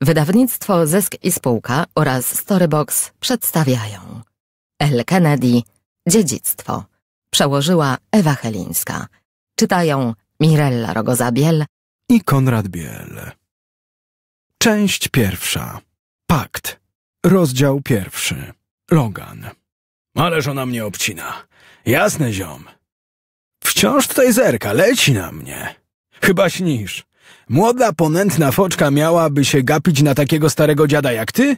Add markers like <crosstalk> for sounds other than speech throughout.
Wydawnictwo Zysk i Spółka oraz Storybox przedstawiają L. Kennedy Dziedzictwo Przełożyła Ewa Helińska Czytają Mirella Rogozabiel i Konrad Biel Część pierwsza Pakt Rozdział pierwszy Logan Ależ ona mnie obcina. Jasne, ziom. Wciąż tutaj zerka, leci na mnie. Chyba śnisz. Młoda, ponętna foczka miałaby się gapić na takiego starego dziada jak ty?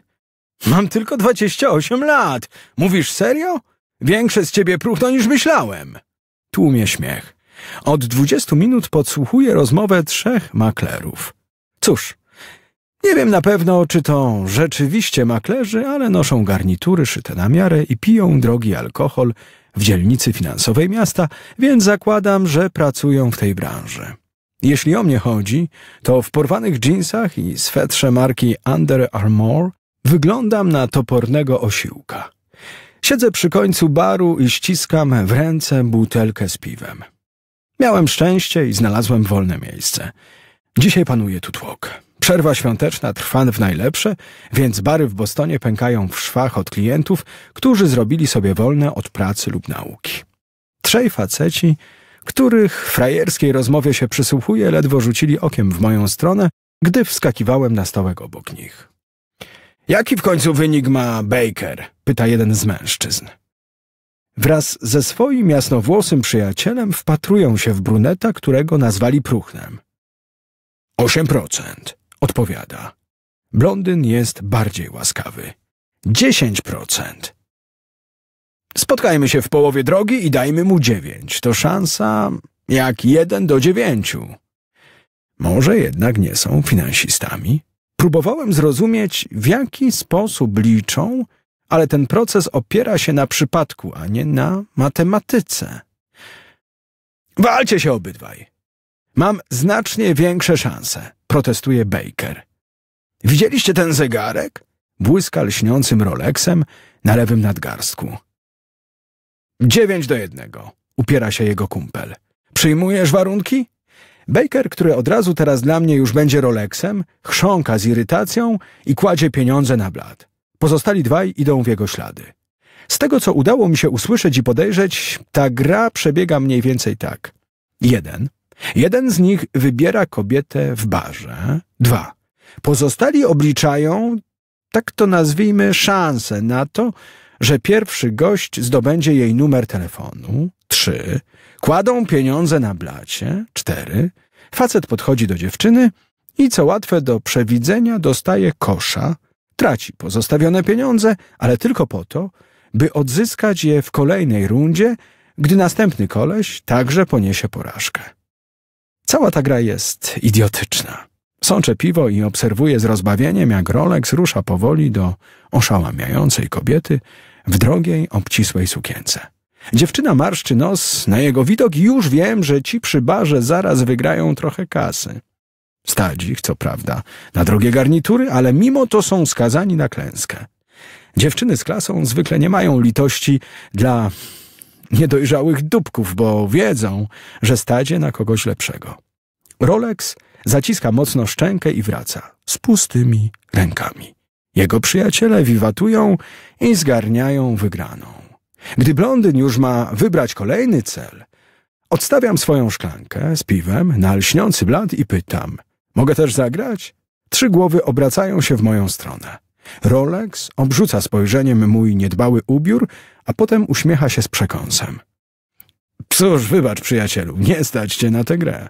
Mam tylko dwadzieścia osiem lat. Mówisz serio? Większe z ciebie próchno niż myślałem. Tłumie śmiech. Od dwudziestu minut podsłuchuję rozmowę trzech maklerów. Cóż, nie wiem na pewno, czy to rzeczywiście maklerzy, ale noszą garnitury szyte na miarę i piją drogi alkohol w dzielnicy finansowej miasta, więc zakładam, że pracują w tej branży. Jeśli o mnie chodzi, to w porwanych dżinsach i swetrze marki Under Armour wyglądam na topornego osiłka. Siedzę przy końcu baru i ściskam w ręce butelkę z piwem. Miałem szczęście i znalazłem wolne miejsce. Dzisiaj panuje tu tłok. Przerwa świąteczna trwa w najlepsze, więc bary w Bostonie pękają w szwach od klientów, którzy zrobili sobie wolne od pracy lub nauki. Trzej faceci których frajerskiej rozmowie się przysłuchuję, ledwo rzucili okiem w moją stronę, gdy wskakiwałem na stołek obok nich. Jaki w końcu wynik ma Baker? pyta jeden z mężczyzn. Wraz ze swoim jasnowłosym przyjacielem wpatrują się w bruneta, którego nazwali próchnem. Osiem procent, odpowiada. Blondyn jest bardziej łaskawy. Dziesięć procent. Spotkajmy się w połowie drogi i dajmy mu dziewięć. To szansa jak jeden do dziewięciu. Może jednak nie są finansistami? Próbowałem zrozumieć, w jaki sposób liczą, ale ten proces opiera się na przypadku, a nie na matematyce. Walcie się obydwaj. Mam znacznie większe szanse, protestuje Baker. Widzieliście ten zegarek? Błyska lśniącym Rolexem na lewym nadgarstku. Dziewięć do jednego, upiera się jego kumpel. Przyjmujesz warunki? Baker, który od razu teraz dla mnie już będzie Rolexem, chrząka z irytacją i kładzie pieniądze na blat. Pozostali dwaj idą w jego ślady. Z tego, co udało mi się usłyszeć i podejrzeć, ta gra przebiega mniej więcej tak. Jeden. Jeden z nich wybiera kobietę w barze. Dwa. Pozostali obliczają, tak to nazwijmy, szanse na to, że pierwszy gość zdobędzie jej numer telefonu. Trzy. Kładą pieniądze na blacie. Cztery. Facet podchodzi do dziewczyny i co łatwe do przewidzenia dostaje kosza. Traci pozostawione pieniądze, ale tylko po to, by odzyskać je w kolejnej rundzie, gdy następny koleś także poniesie porażkę. Cała ta gra jest idiotyczna. Sączę piwo i obserwuję z rozbawieniem, jak Rolex rusza powoli do oszałamiającej kobiety w drogiej, obcisłej sukience. Dziewczyna marszczy nos, na jego widok i już wiem, że ci przy barze zaraz wygrają trochę kasy. Stać ich, co prawda, na drogie garnitury, ale mimo to są skazani na klęskę. Dziewczyny z klasą zwykle nie mają litości dla niedojrzałych dupków, bo wiedzą, że stadzie na kogoś lepszego. Rolex zaciska mocno szczękę i wraca z pustymi rękami. Jego przyjaciele wiwatują i zgarniają wygraną. Gdy blondyn już ma wybrać kolejny cel, odstawiam swoją szklankę z piwem na lśniący blat i pytam – mogę też zagrać? Trzy głowy obracają się w moją stronę. Rolex obrzuca spojrzeniem mój niedbały ubiór, a potem uśmiecha się z przekąsem. – Cóż, wybacz przyjacielu, nie stać cię na tę grę.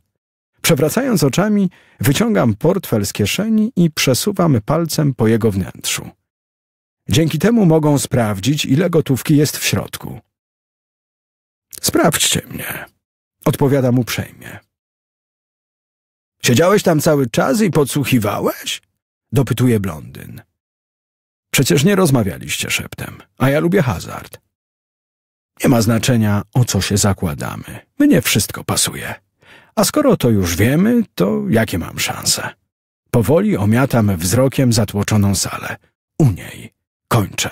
Przewracając oczami, wyciągam portfel z kieszeni i przesuwam palcem po jego wnętrzu. Dzięki temu mogą sprawdzić, ile gotówki jest w środku. Sprawdźcie mnie, odpowiadam uprzejmie. Siedziałeś tam cały czas i podsłuchiwałeś? Dopytuje blondyn. Przecież nie rozmawialiście szeptem, a ja lubię hazard. Nie ma znaczenia, o co się zakładamy. Mnie wszystko pasuje. A skoro to już wiemy, to jakie mam szanse? Powoli omiatam wzrokiem zatłoczoną salę. U niej. Kończę.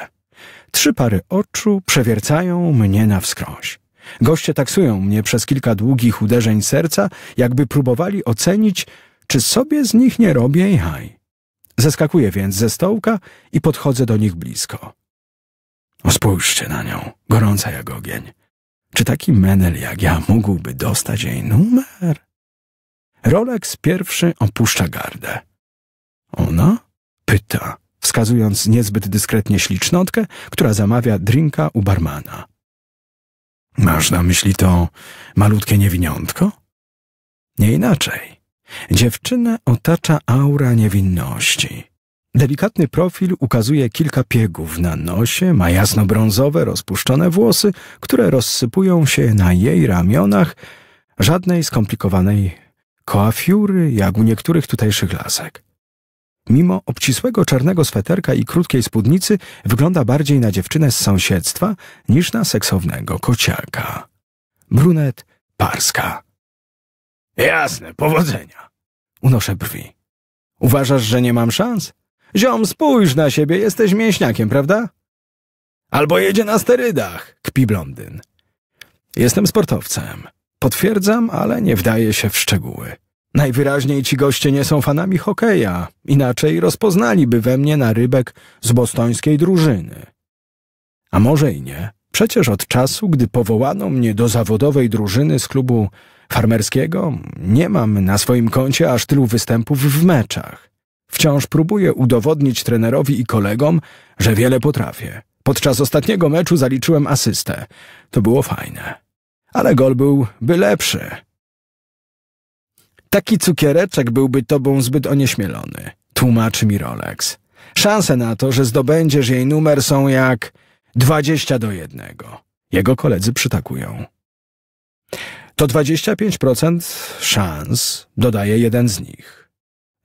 Trzy pary oczu przewiercają mnie na wskroś. Goście taksują mnie przez kilka długich uderzeń serca, jakby próbowali ocenić, czy sobie z nich nie robię jaj. Zeskakuję więc ze stołka i podchodzę do nich blisko. spójrzcie na nią, gorąca jak ogień. Czy taki menel jak ja mógłby dostać jej numer? Rolex pierwszy opuszcza gardę. Ona pyta, wskazując niezbyt dyskretnie ślicznotkę, która zamawia drinka u barmana. Masz na myśli to malutkie niewiniątko? Nie inaczej. Dziewczynę otacza aura niewinności. Delikatny profil ukazuje kilka piegów na nosie, ma jasnobrązowe, rozpuszczone włosy, które rozsypują się na jej ramionach, żadnej skomplikowanej koafiury jak u niektórych tutejszych lasek. Mimo obcisłego czarnego sweterka i krótkiej spódnicy wygląda bardziej na dziewczynę z sąsiedztwa niż na seksownego kociaka. Brunet parska. Jasne, powodzenia. Unoszę brwi. Uważasz, że nie mam szans? Ziom, spójrz na siebie, jesteś mięśniakiem, prawda? Albo jedzie na sterydach, kpi blondyn. Jestem sportowcem. Potwierdzam, ale nie wdaję się w szczegóły. Najwyraźniej ci goście nie są fanami hokeja, inaczej rozpoznaliby we mnie narybek z bostońskiej drużyny. A może i nie. Przecież od czasu, gdy powołano mnie do zawodowej drużyny z klubu farmerskiego, nie mam na swoim koncie aż tylu występów w meczach. Wciąż próbuję udowodnić trenerowi i kolegom, że wiele potrafię. Podczas ostatniego meczu zaliczyłem asystę. To było fajne. Ale gol był by lepszy. Taki cukiereczek byłby tobą zbyt onieśmielony, tłumaczy mi Rolex. Szanse na to, że zdobędziesz jej numer są jak 20 do 1. Jego koledzy przytakują. To 25% szans, dodaje jeden z nich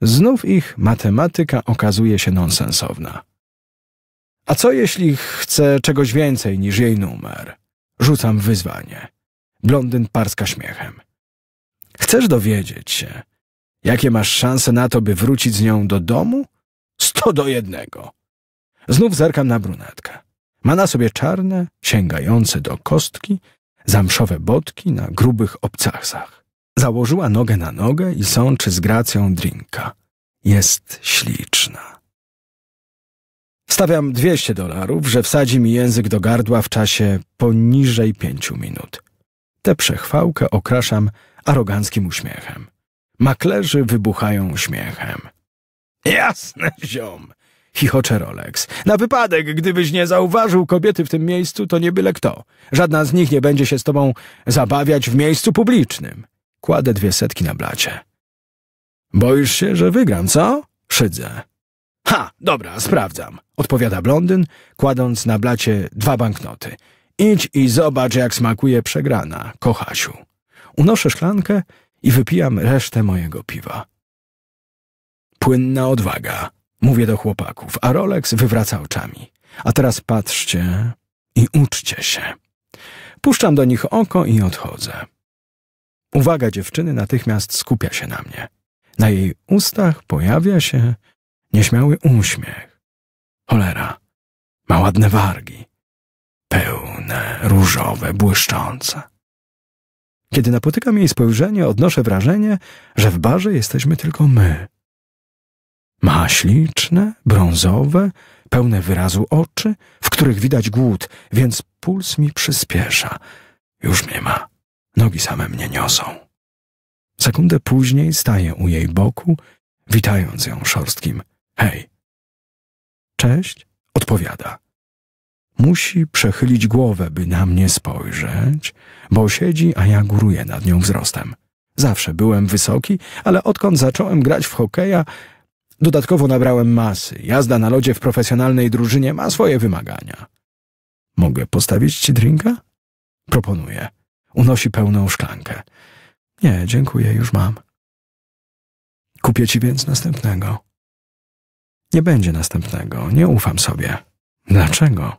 znów ich matematyka okazuje się nonsensowna. A co jeśli chcę czegoś więcej niż jej numer? Rzucam wyzwanie. Blondyn parska śmiechem. Chcesz dowiedzieć się, jakie masz szanse na to, by wrócić z nią do domu? Sto do jednego. Znów zerkam na brunetkę. Ma na sobie czarne, sięgające do kostki, zamszowe botki na grubych obcasach. Założyła nogę na nogę i sączy z gracją drinka. Jest śliczna. Stawiam 200 dolarów, że wsadzi mi język do gardła w czasie poniżej pięciu minut. Tę przechwałkę okraszam aroganckim uśmiechem. Maklerzy wybuchają śmiechem. Jasne, ziom! Chichocze Rolex. Na wypadek, gdybyś nie zauważył kobiety w tym miejscu, to nie byle kto. Żadna z nich nie będzie się z tobą zabawiać w miejscu publicznym. Kładę dwie setki na blacie. Boisz się, że wygram, co? Szydzę. Ha, dobra, sprawdzam, odpowiada blondyn, kładąc na blacie dwa banknoty. Idź i zobacz, jak smakuje przegrana, kochasiu. Unoszę szklankę i wypijam resztę mojego piwa. Płynna odwaga, mówię do chłopaków, a Rolex wywraca oczami. A teraz patrzcie i uczcie się. Puszczam do nich oko i odchodzę. Uwaga dziewczyny natychmiast skupia się na mnie. Na jej ustach pojawia się nieśmiały uśmiech. Cholera, ma ładne wargi. Pełne, różowe, błyszczące. Kiedy napotykam jej spojrzenie, odnoszę wrażenie, że w barze jesteśmy tylko my. Ma śliczne, brązowe, pełne wyrazu oczy, w których widać głód, więc puls mi przyspiesza. Już mnie ma. Nogi same mnie niosą. Sekundę później staję u jej boku, witając ją szorstkim hej. Cześć, odpowiada. Musi przechylić głowę, by na mnie spojrzeć, bo siedzi, a ja góruję nad nią wzrostem. Zawsze byłem wysoki, ale odkąd zacząłem grać w hokeja, dodatkowo nabrałem masy. Jazda na lodzie w profesjonalnej drużynie ma swoje wymagania. Mogę postawić ci drinka? Proponuję. Unosi pełną szklankę. Nie, dziękuję, już mam. Kupię ci więc następnego. Nie będzie następnego, nie ufam sobie. Dlaczego?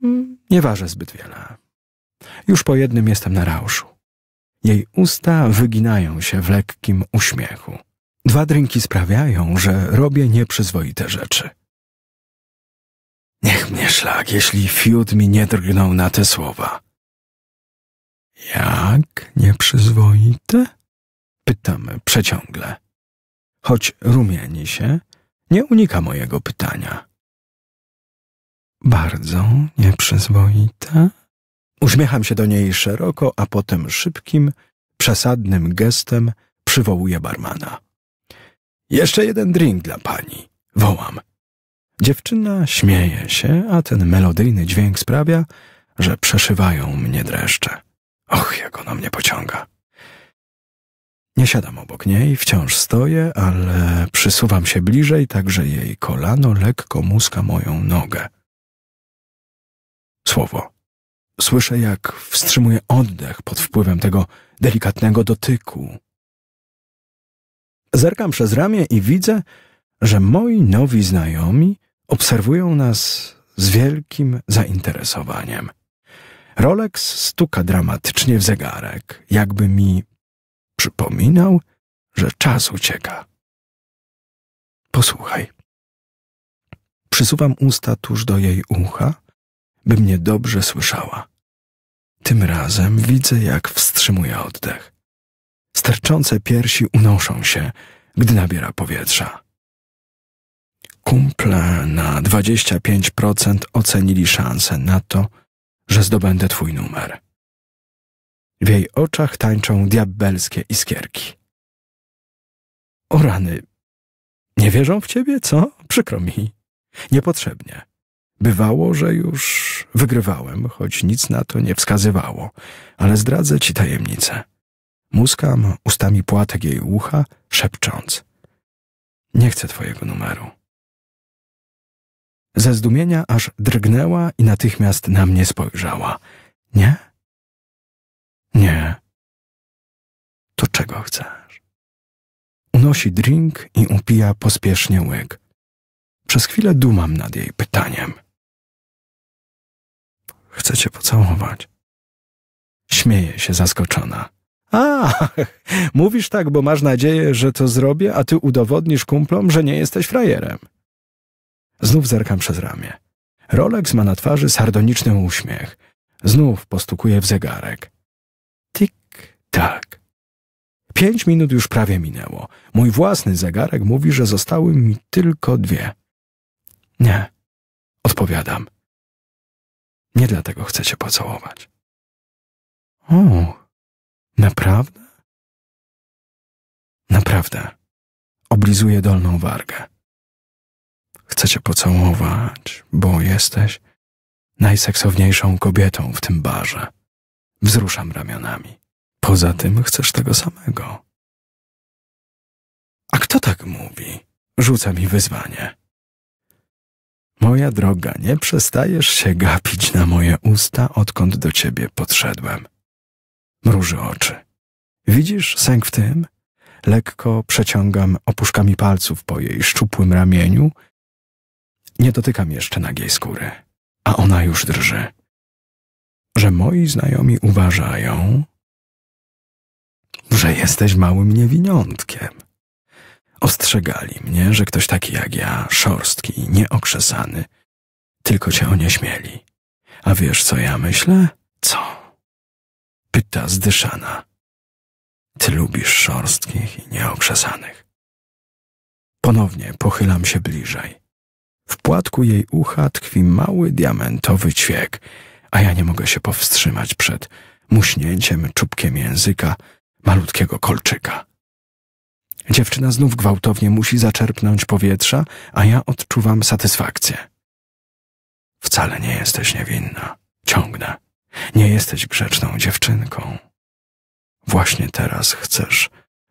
Hmm, nie ważę zbyt wiele. Już po jednym jestem na rauszu. Jej usta wyginają się w lekkim uśmiechu. Dwa drinki sprawiają, że robię nieprzyzwoite rzeczy. Niech mnie szlak, jeśli fiut mi nie drgnął na te słowa. Jak nieprzyzwoite? Pytam przeciągle. Choć rumieni się, nie unika mojego pytania. Bardzo nieprzyzwoite? Uśmiecham się do niej szeroko, a potem szybkim, przesadnym gestem przywołuję barmana. Jeszcze jeden drink dla pani, wołam. Dziewczyna śmieje się, a ten melodyjny dźwięk sprawia, że przeszywają mnie dreszcze. Och, jak ona mnie pociąga. Nie siadam obok niej, wciąż stoję, ale przysuwam się bliżej, tak że jej kolano lekko muska moją nogę. Słowo. Słyszę, jak wstrzymuje oddech pod wpływem tego delikatnego dotyku. Zerkam przez ramię i widzę, że moi nowi znajomi obserwują nas z wielkim zainteresowaniem. Rolex stuka dramatycznie w zegarek, jakby mi przypominał, że czas ucieka. Posłuchaj. Przysuwam usta tuż do jej ucha, by mnie dobrze słyszała. Tym razem widzę, jak wstrzymuje oddech. Sterczące piersi unoszą się, gdy nabiera powietrza. Kumple na 25% ocenili szansę na to, że zdobędę twój numer. W jej oczach tańczą diabelskie iskierki. O rany, nie wierzą w ciebie, co? Przykro mi. Niepotrzebnie. Bywało, że już wygrywałem, choć nic na to nie wskazywało, ale zdradzę ci tajemnicę. Muskam ustami płatek jej ucha, szepcząc. Nie chcę twojego numeru. Ze zdumienia aż drgnęła i natychmiast na mnie spojrzała. Nie? Nie. To czego chcesz? Unosi drink i upija pospiesznie łyk. Przez chwilę dumam nad jej pytaniem. Chcę cię pocałować. Śmieje się zaskoczona. A, <laughs> mówisz tak, bo masz nadzieję, że to zrobię, a ty udowodnisz kumplom, że nie jesteś frajerem. Znów zerkam przez ramię. Rolex ma na twarzy sardoniczny uśmiech. Znów postukuje w zegarek. Tik, tak. Pięć minut już prawie minęło. Mój własny zegarek mówi, że zostały mi tylko dwie. Nie, odpowiadam. Nie dlatego chcę cię pocałować. O, naprawdę? Naprawdę. Oblizuję dolną wargę chcę cię pocałować, bo jesteś najseksowniejszą kobietą w tym barze. Wzruszam ramionami. Poza tym chcesz tego samego. A kto tak mówi? Rzuca mi wyzwanie. Moja droga, nie przestajesz się gapić na moje usta, odkąd do ciebie podszedłem. Mruży oczy. Widzisz sęk w tym? Lekko przeciągam opuszkami palców po jej szczupłym ramieniu nie dotykam jeszcze nagiej skóry, a ona już drży. Że moi znajomi uważają, że jesteś małym niewiniątkiem. Ostrzegali mnie, że ktoś taki jak ja, szorstki, nieokrzesany, tylko cię onieśmieli. A wiesz, co ja myślę? Co? Pyta zdyszana. Ty lubisz szorstkich i nieokrzesanych. Ponownie pochylam się bliżej. W płatku jej ucha tkwi mały diamentowy ćwiek, a ja nie mogę się powstrzymać przed muśnięciem czubkiem języka malutkiego kolczyka. Dziewczyna znów gwałtownie musi zaczerpnąć powietrza, a ja odczuwam satysfakcję. Wcale nie jesteś niewinna. Ciągnę. Nie jesteś grzeczną dziewczynką. Właśnie teraz chcesz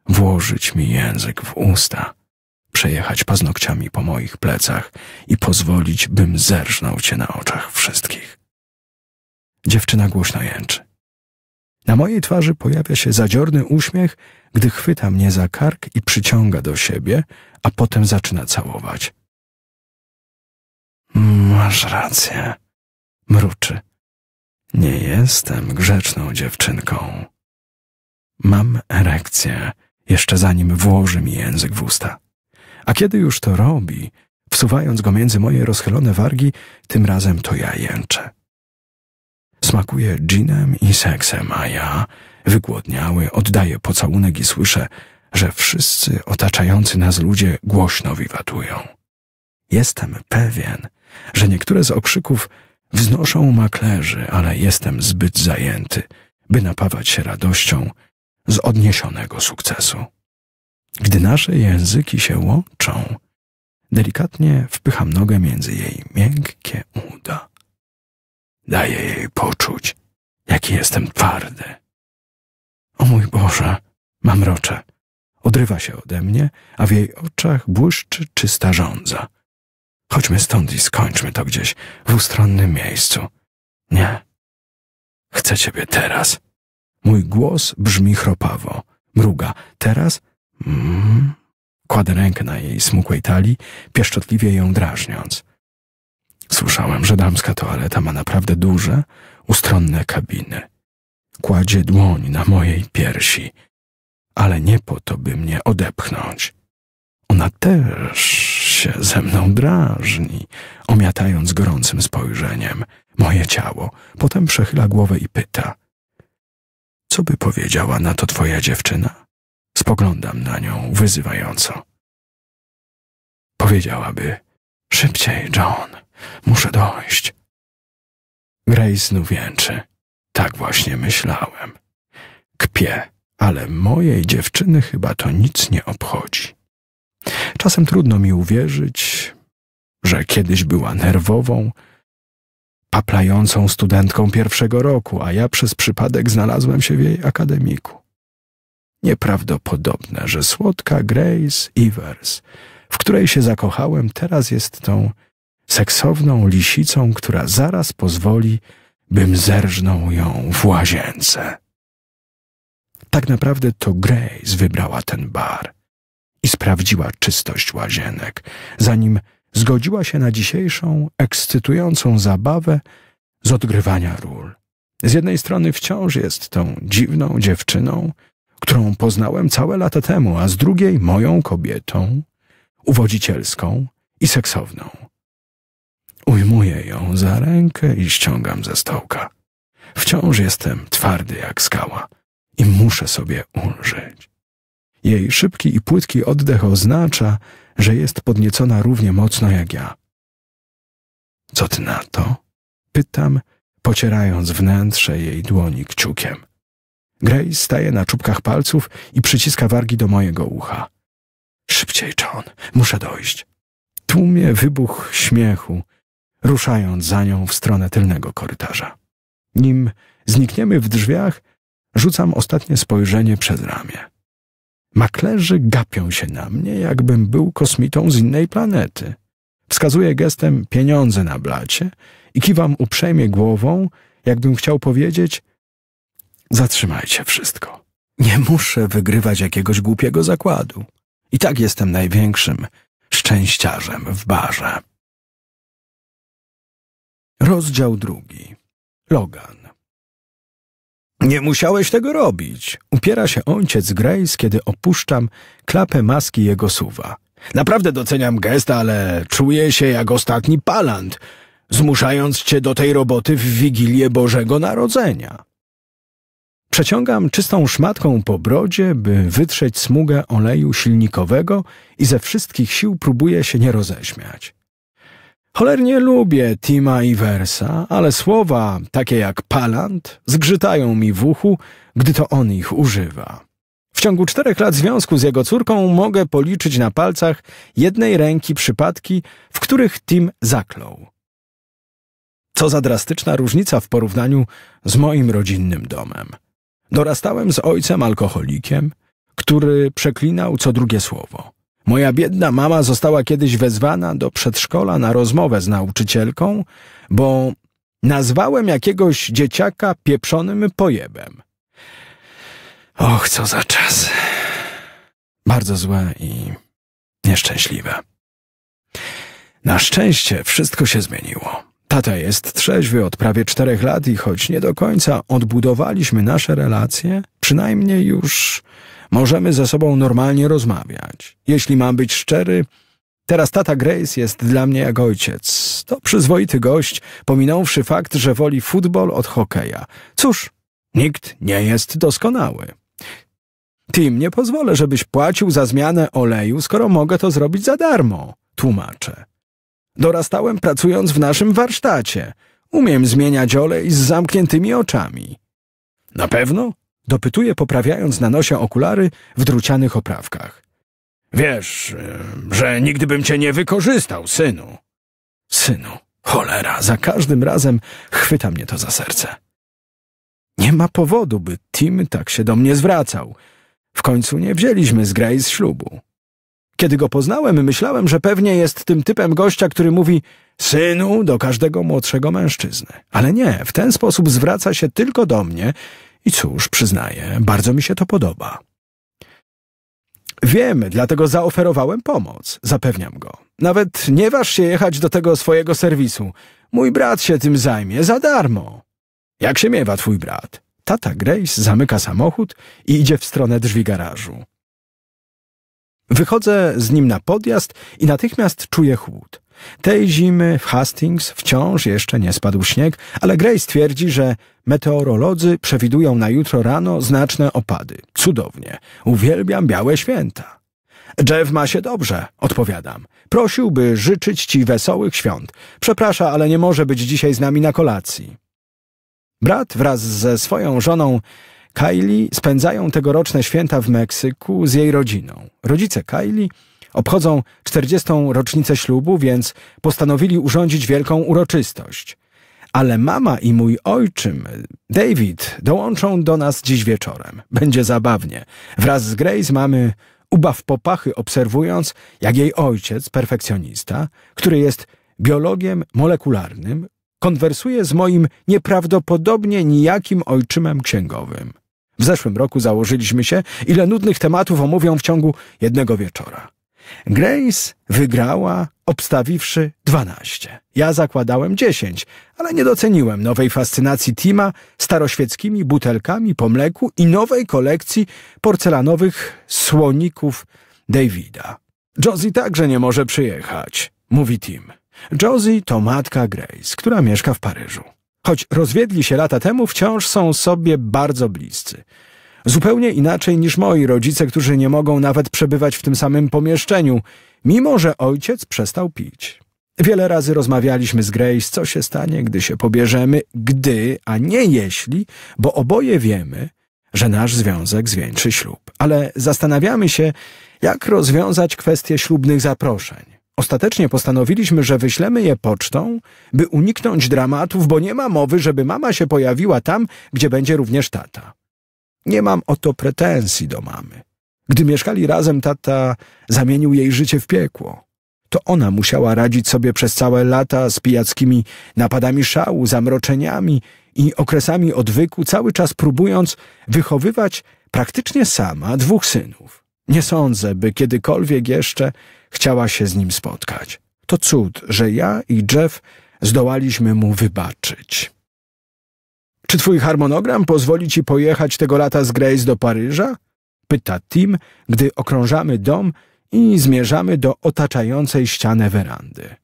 włożyć mi język w usta przejechać paznokciami po moich plecach i pozwolić, bym zerżnął cię na oczach wszystkich. Dziewczyna głośno jęczy. Na mojej twarzy pojawia się zadziorny uśmiech, gdy chwyta mnie za kark i przyciąga do siebie, a potem zaczyna całować. Masz rację, mruczy. Nie jestem grzeczną dziewczynką. Mam erekcję, jeszcze zanim włoży mi język w usta. A kiedy już to robi, wsuwając go między moje rozchylone wargi, tym razem to ja jęczę. Smakuje ginem i seksem, a ja, wygłodniały, oddaję pocałunek i słyszę, że wszyscy otaczający nas ludzie głośno wiwatują. Jestem pewien, że niektóre z okrzyków wznoszą maklerzy, ale jestem zbyt zajęty, by napawać się radością z odniesionego sukcesu. Gdy nasze języki się łączą, delikatnie wpycham nogę między jej miękkie uda. Daję jej poczuć, jaki jestem twardy. O mój Boże, mamrocze. Odrywa się ode mnie, a w jej oczach błyszczy czysta żądza. Chodźmy stąd i skończmy to gdzieś w ustronnym miejscu. Nie. Chcę ciebie teraz. Mój głos brzmi chropawo. Mruga. Teraz Mm. Kładę rękę na jej smukłej talii, pieszczotliwie ją drażniąc. Słyszałem, że damska toaleta ma naprawdę duże, ustronne kabiny. Kładzie dłoń na mojej piersi, ale nie po to, by mnie odepchnąć. Ona też się ze mną drażni, omiatając gorącym spojrzeniem moje ciało. Potem przechyla głowę i pyta: Co by powiedziała na to twoja dziewczyna? Spoglądam na nią wyzywająco. Powiedziałaby: Szybciej, John, muszę dojść. Grace znów jęczy. Tak właśnie myślałem. Kpie, ale mojej dziewczyny chyba to nic nie obchodzi. Czasem trudno mi uwierzyć, że kiedyś była nerwową, paplającą studentką pierwszego roku, a ja przez przypadek znalazłem się w jej akademiku. Nieprawdopodobne, że słodka Grace Evers, w której się zakochałem, teraz jest tą seksowną lisicą, która zaraz pozwoli, bym zerżnął ją w łazience. Tak naprawdę to Grace wybrała ten bar i sprawdziła czystość łazienek, zanim zgodziła się na dzisiejszą, ekscytującą zabawę z odgrywania ról. Z jednej strony wciąż jest tą dziwną dziewczyną, którą poznałem całe lata temu, a z drugiej moją kobietą, uwodzicielską i seksowną. Ujmuję ją za rękę i ściągam ze stołka. Wciąż jestem twardy jak skała i muszę sobie ulżyć. Jej szybki i płytki oddech oznacza, że jest podniecona równie mocno jak ja. Co ty na to? Pytam, pocierając wnętrze jej dłoni kciukiem. Grace staje na czubkach palców i przyciska wargi do mojego ucha. Szybciej, John, muszę dojść. Tłumie wybuch śmiechu, ruszając za nią w stronę tylnego korytarza. Nim znikniemy w drzwiach, rzucam ostatnie spojrzenie przez ramię. Maklerzy gapią się na mnie, jakbym był kosmitą z innej planety. Wskazuję gestem pieniądze na blacie i kiwam uprzejmie głową, jakbym chciał powiedzieć – Zatrzymajcie wszystko. Nie muszę wygrywać jakiegoś głupiego zakładu. I tak jestem największym szczęściarzem w barze. Rozdział drugi. Logan. Nie musiałeś tego robić, upiera się ojciec Grace, kiedy opuszczam klapę maski jego suwa. Naprawdę doceniam gest, ale czuję się jak ostatni palant, zmuszając cię do tej roboty w Wigilię Bożego Narodzenia. Przeciągam czystą szmatką po brodzie, by wytrzeć smugę oleju silnikowego i ze wszystkich sił próbuję się nie roześmiać. Cholernie lubię Tima i Wersa, ale słowa, takie jak palant, zgrzytają mi w uchu, gdy to on ich używa. W ciągu czterech lat związku z jego córką mogę policzyć na palcach jednej ręki przypadki, w których Tim zaklął. Co za drastyczna różnica w porównaniu z moim rodzinnym domem. Dorastałem z ojcem alkoholikiem, który przeklinał co drugie słowo. Moja biedna mama została kiedyś wezwana do przedszkola na rozmowę z nauczycielką, bo nazwałem jakiegoś dzieciaka pieprzonym pojebem. Och, co za czas. Bardzo złe i nieszczęśliwe. Na szczęście wszystko się zmieniło. Tata jest trzeźwy od prawie czterech lat i choć nie do końca odbudowaliśmy nasze relacje, przynajmniej już możemy ze sobą normalnie rozmawiać. Jeśli mam być szczery, teraz tata Grace jest dla mnie jak ojciec. To przyzwoity gość, pominąwszy fakt, że woli futbol od hokeja. Cóż, nikt nie jest doskonały. Tim, nie pozwolę, żebyś płacił za zmianę oleju, skoro mogę to zrobić za darmo, tłumaczę. Dorastałem pracując w naszym warsztacie. Umiem zmieniać olej z zamkniętymi oczami. Na pewno? Dopytuje, poprawiając na nosie okulary w drucianych oprawkach. Wiesz, że nigdy bym cię nie wykorzystał, synu. Synu, cholera, za każdym razem chwyta mnie to za serce. Nie ma powodu, by Tim tak się do mnie zwracał. W końcu nie wzięliśmy z Grace ślubu. Kiedy go poznałem, myślałem, że pewnie jest tym typem gościa, który mówi synu do każdego młodszego mężczyzny. Ale nie, w ten sposób zwraca się tylko do mnie i cóż, przyznaję, bardzo mi się to podoba. Wiem, dlatego zaoferowałem pomoc, zapewniam go. Nawet nie waż się jechać do tego swojego serwisu. Mój brat się tym zajmie, za darmo. Jak się miewa twój brat? Tata Grace zamyka samochód i idzie w stronę drzwi garażu. Wychodzę z nim na podjazd i natychmiast czuję chłód. Tej zimy w Hastings wciąż jeszcze nie spadł śnieg, ale Grace twierdzi, że meteorolodzy przewidują na jutro rano znaczne opady. Cudownie. Uwielbiam białe święta. Jeff ma się dobrze, odpowiadam. Prosił, by życzyć ci wesołych świąt. Przeprasza, ale nie może być dzisiaj z nami na kolacji. Brat wraz ze swoją żoną Kylie spędzają tegoroczne święta w Meksyku z jej rodziną. Rodzice Kylie obchodzą 40. rocznicę ślubu, więc postanowili urządzić wielką uroczystość. Ale mama i mój ojczym, David, dołączą do nas dziś wieczorem. Będzie zabawnie. Wraz z Grace mamy ubaw popachy, obserwując, jak jej ojciec, perfekcjonista, który jest biologiem molekularnym, konwersuje z moim nieprawdopodobnie nijakim ojczymem księgowym. W zeszłym roku założyliśmy się, ile nudnych tematów omówią w ciągu jednego wieczora. Grace wygrała, obstawiwszy 12. Ja zakładałem 10, ale nie doceniłem nowej fascynacji Tima staroświeckimi butelkami po mleku i nowej kolekcji porcelanowych słoników Davida. Josie także nie może przyjechać, mówi Tim. Josie to matka Grace, która mieszka w Paryżu. Choć rozwiedli się lata temu, wciąż są sobie bardzo bliscy. Zupełnie inaczej niż moi rodzice, którzy nie mogą nawet przebywać w tym samym pomieszczeniu, mimo że ojciec przestał pić. Wiele razy rozmawialiśmy z Grace, co się stanie, gdy się pobierzemy, gdy, a nie jeśli, bo oboje wiemy, że nasz związek zwieńczy ślub. Ale zastanawiamy się, jak rozwiązać kwestię ślubnych zaproszeń. Ostatecznie postanowiliśmy, że wyślemy je pocztą, by uniknąć dramatów, bo nie ma mowy, żeby mama się pojawiła tam, gdzie będzie również tata. Nie mam o to pretensji do mamy. Gdy mieszkali razem, tata zamienił jej życie w piekło. To ona musiała radzić sobie przez całe lata z pijackimi napadami szału, zamroczeniami i okresami odwyku, cały czas próbując wychowywać praktycznie sama dwóch synów. Nie sądzę, by kiedykolwiek jeszcze chciała się z nim spotkać. To cud, że ja i Jeff zdołaliśmy mu wybaczyć. Czy twój harmonogram pozwoli ci pojechać tego lata z Grace do Paryża? Pyta Tim, gdy okrążamy dom i zmierzamy do otaczającej ścianę werandy.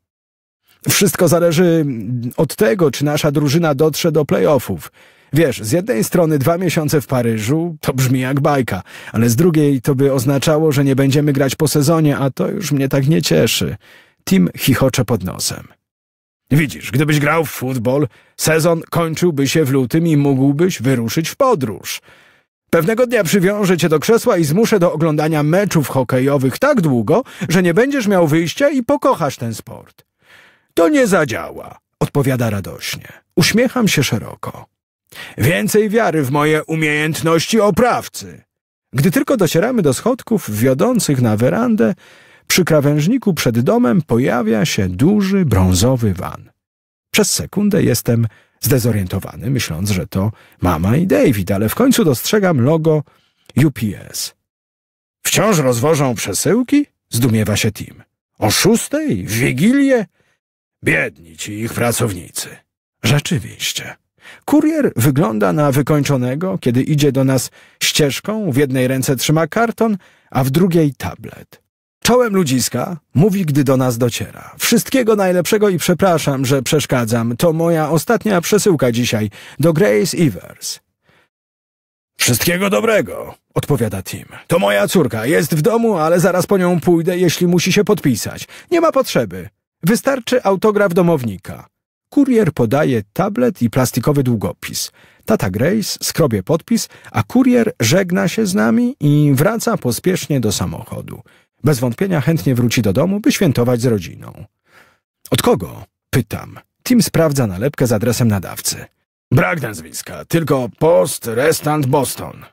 Wszystko zależy od tego, czy nasza drużyna dotrze do playoffów – Wiesz, z jednej strony dwa miesiące w Paryżu to brzmi jak bajka, ale z drugiej to by oznaczało, że nie będziemy grać po sezonie, a to już mnie tak nie cieszy. Tim chichocze pod nosem. Widzisz, gdybyś grał w futbol, sezon kończyłby się w lutym i mógłbyś wyruszyć w podróż. Pewnego dnia przywiążę cię do krzesła i zmuszę do oglądania meczów hokejowych tak długo, że nie będziesz miał wyjścia i pokochasz ten sport. To nie zadziała, odpowiada radośnie. Uśmiecham się szeroko. Więcej wiary w moje umiejętności oprawcy. Gdy tylko docieramy do schodków wiodących na werandę, przy krawężniku przed domem pojawia się duży, brązowy van. Przez sekundę jestem zdezorientowany, myśląc, że to mama i David, ale w końcu dostrzegam logo UPS. Wciąż rozwożą przesyłki? Zdumiewa się Tim. O szóstej? W Wigilię? Biedni ci ich pracownicy. Rzeczywiście. Kurier wygląda na wykończonego, kiedy idzie do nas ścieżką, w jednej ręce trzyma karton, a w drugiej tablet. Czołem ludziska mówi, gdy do nas dociera. Wszystkiego najlepszego i przepraszam, że przeszkadzam. To moja ostatnia przesyłka dzisiaj do Grace Evers. Wszystkiego dobrego, odpowiada Tim. To moja córka, jest w domu, ale zaraz po nią pójdę, jeśli musi się podpisać. Nie ma potrzeby. Wystarczy autograf domownika. Kurier podaje tablet i plastikowy długopis. Tata Grace skrobie podpis, a kurier żegna się z nami i wraca pospiesznie do samochodu. Bez wątpienia chętnie wróci do domu, by świętować z rodziną. Od kogo? Pytam. Tim sprawdza nalepkę z adresem nadawcy. Brak nazwiska, tylko post restant Boston.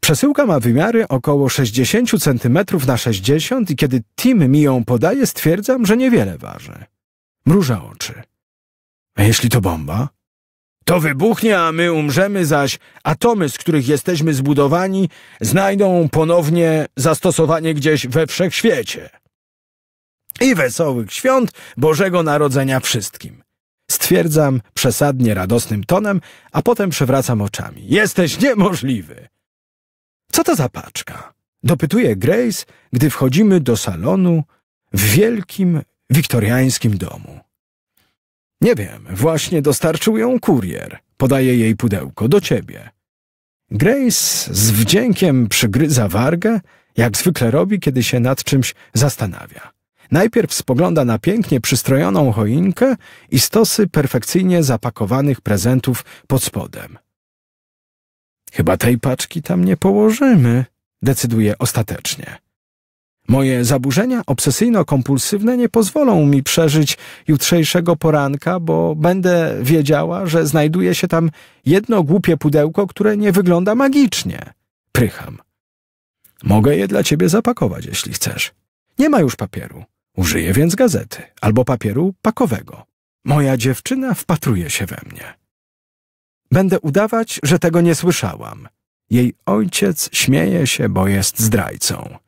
Przesyłka ma wymiary około 60 cm na 60 i kiedy Tim mi ją podaje, stwierdzam, że niewiele waży. Mruża oczy. A jeśli to bomba? To wybuchnie, a my umrzemy, zaś atomy, z których jesteśmy zbudowani, znajdą ponownie zastosowanie gdzieś we wszechświecie. I wesołych świąt Bożego Narodzenia wszystkim. Stwierdzam przesadnie radosnym tonem, a potem przewracam oczami. Jesteś niemożliwy! Co to za paczka? Dopytuje Grace, gdy wchodzimy do salonu w wielkim, wiktoriańskim domu. Nie wiem, właśnie dostarczył ją kurier. Podaje jej pudełko do ciebie. Grace z wdziękiem przygryza wargę, jak zwykle robi, kiedy się nad czymś zastanawia. Najpierw spogląda na pięknie przystrojoną choinkę i stosy perfekcyjnie zapakowanych prezentów pod spodem. Chyba tej paczki tam nie położymy, decyduje ostatecznie. Moje zaburzenia obsesyjno-kompulsywne nie pozwolą mi przeżyć jutrzejszego poranka, bo będę wiedziała, że znajduje się tam jedno głupie pudełko, które nie wygląda magicznie. Prycham. Mogę je dla ciebie zapakować, jeśli chcesz. Nie ma już papieru. Użyję więc gazety albo papieru pakowego. Moja dziewczyna wpatruje się we mnie. Będę udawać, że tego nie słyszałam. Jej ojciec śmieje się, bo jest zdrajcą.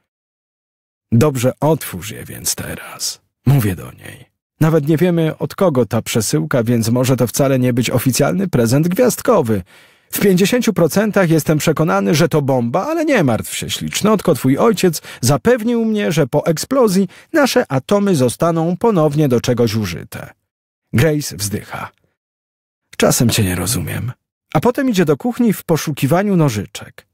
Dobrze otwórz je więc teraz. Mówię do niej. Nawet nie wiemy od kogo ta przesyłka, więc może to wcale nie być oficjalny prezent gwiazdkowy. W 50% jestem przekonany, że to bomba, ale nie martw się, ślicznotko, twój ojciec zapewnił mnie, że po eksplozji nasze atomy zostaną ponownie do czegoś użyte. Grace wzdycha. Czasem cię nie rozumiem. A potem idzie do kuchni w poszukiwaniu nożyczek.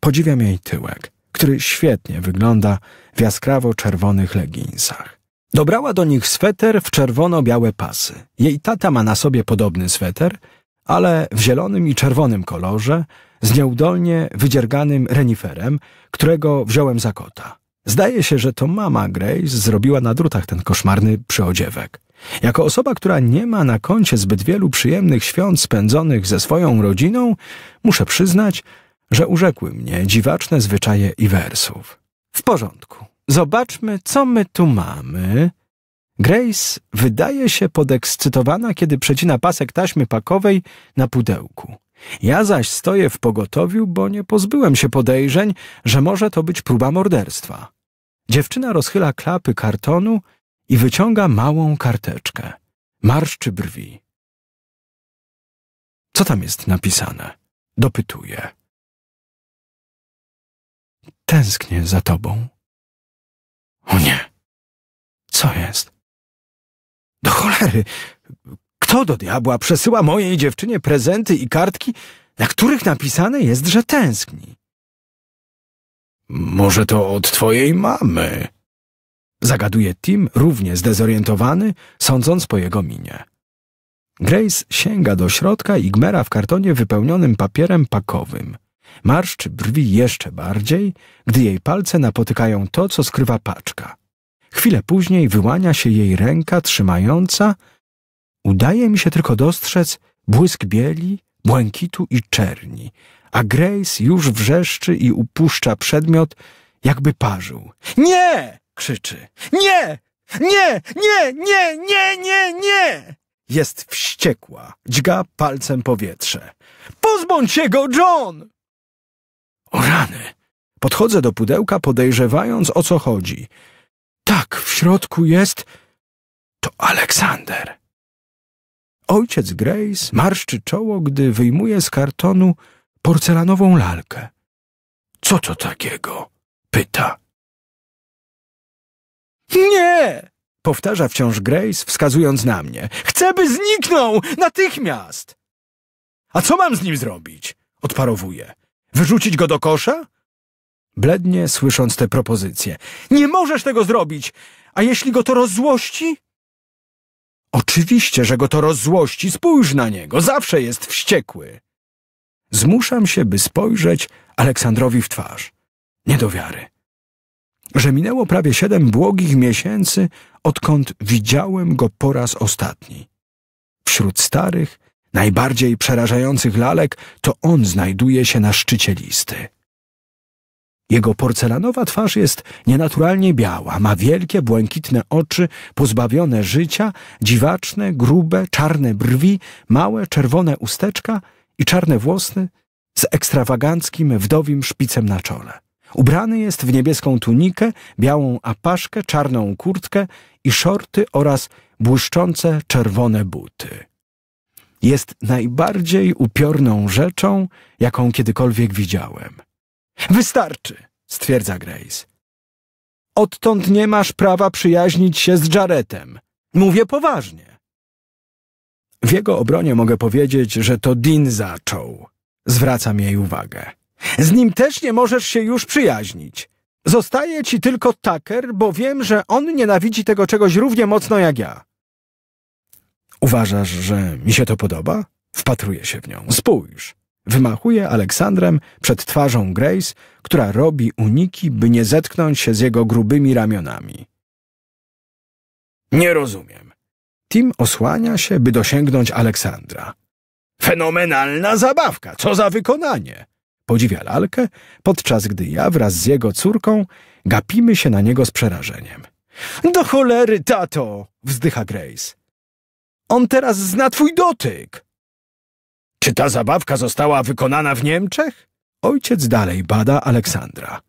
Podziwiam jej tyłek, który świetnie wygląda w jaskrawo-czerwonych leginsach. Dobrała do nich sweter w czerwono-białe pasy. Jej tata ma na sobie podobny sweter, ale w zielonym i czerwonym kolorze, z nieudolnie wydzierganym reniferem, którego wziąłem za kota. Zdaje się, że to mama Grace zrobiła na drutach ten koszmarny przyodziewek. Jako osoba, która nie ma na koncie zbyt wielu przyjemnych świąt spędzonych ze swoją rodziną, muszę przyznać, że urzekły mnie dziwaczne zwyczaje i wersów. W porządku. Zobaczmy, co my tu mamy. Grace wydaje się podekscytowana, kiedy przecina pasek taśmy pakowej na pudełku. Ja zaś stoję w pogotowiu, bo nie pozbyłem się podejrzeń, że może to być próba morderstwa. Dziewczyna rozchyla klapy kartonu i wyciąga małą karteczkę. Marszczy brwi. Co tam jest napisane? Dopytuje tęsknię za tobą. O nie! Co jest? Do cholery! Kto do diabła przesyła mojej dziewczynie prezenty i kartki, na których napisane jest, że tęskni? Może to od twojej mamy? Zagaduje Tim, równie zdezorientowany, sądząc po jego minie. Grace sięga do środka i gmera w kartonie wypełnionym papierem pakowym. Marszcz brwi jeszcze bardziej, gdy jej palce napotykają to, co skrywa paczka. Chwilę później wyłania się jej ręka trzymająca. Udaje mi się tylko dostrzec błysk bieli, błękitu i czerni, a Grace już wrzeszczy i upuszcza przedmiot, jakby parzył. Nie! krzyczy. Nie! Nie! Nie! Nie! Nie! Nie! Nie! Jest wściekła. Dźga palcem powietrze. Pozbądź się go, John! O rany! Podchodzę do pudełka, podejrzewając, o co chodzi. Tak, w środku jest... To Aleksander. Ojciec Grace marszczy czoło, gdy wyjmuje z kartonu porcelanową lalkę. Co to takiego? Pyta. Nie! Powtarza wciąż Grace, wskazując na mnie. Chcę, by zniknął! Natychmiast! A co mam z nim zrobić? Odparowuje. Wyrzucić go do kosza? Blednie, słysząc te propozycje. Nie możesz tego zrobić! A jeśli go to rozzłości? Oczywiście, że go to rozzłości. Spójrz na niego. Zawsze jest wściekły. Zmuszam się, by spojrzeć Aleksandrowi w twarz. Nie do wiary. Że minęło prawie siedem błogich miesięcy, odkąd widziałem go po raz ostatni. Wśród starych, najbardziej przerażających lalek, to on znajduje się na szczycie listy. Jego porcelanowa twarz jest nienaturalnie biała, ma wielkie, błękitne oczy, pozbawione życia, dziwaczne, grube, czarne brwi, małe, czerwone usteczka i czarne włosy z ekstrawaganckim, wdowim szpicem na czole. Ubrany jest w niebieską tunikę, białą apaszkę, czarną kurtkę i szorty oraz błyszczące czerwone buty jest najbardziej upiorną rzeczą, jaką kiedykolwiek widziałem. Wystarczy, stwierdza Grace. Odtąd nie masz prawa przyjaźnić się z Jaretem. Mówię poważnie. W jego obronie mogę powiedzieć, że to Dean zaczął. Zwracam jej uwagę. Z nim też nie możesz się już przyjaźnić. Zostaje ci tylko Tucker, bo wiem, że on nienawidzi tego czegoś równie mocno jak ja. Uważasz, że mi się to podoba? Wpatruję się w nią. Spójrz. Wymachuje Aleksandrem przed twarzą Grace, która robi uniki, by nie zetknąć się z jego grubymi ramionami. Nie rozumiem. Tim osłania się, by dosięgnąć Aleksandra. Fenomenalna zabawka, co za wykonanie! Podziwia lalkę, podczas gdy ja wraz z jego córką gapimy się na niego z przerażeniem. Do cholery, tato! wzdycha Grace. On teraz zna twój dotyk. Czy ta zabawka została wykonana w Niemczech? Ojciec dalej bada Aleksandra.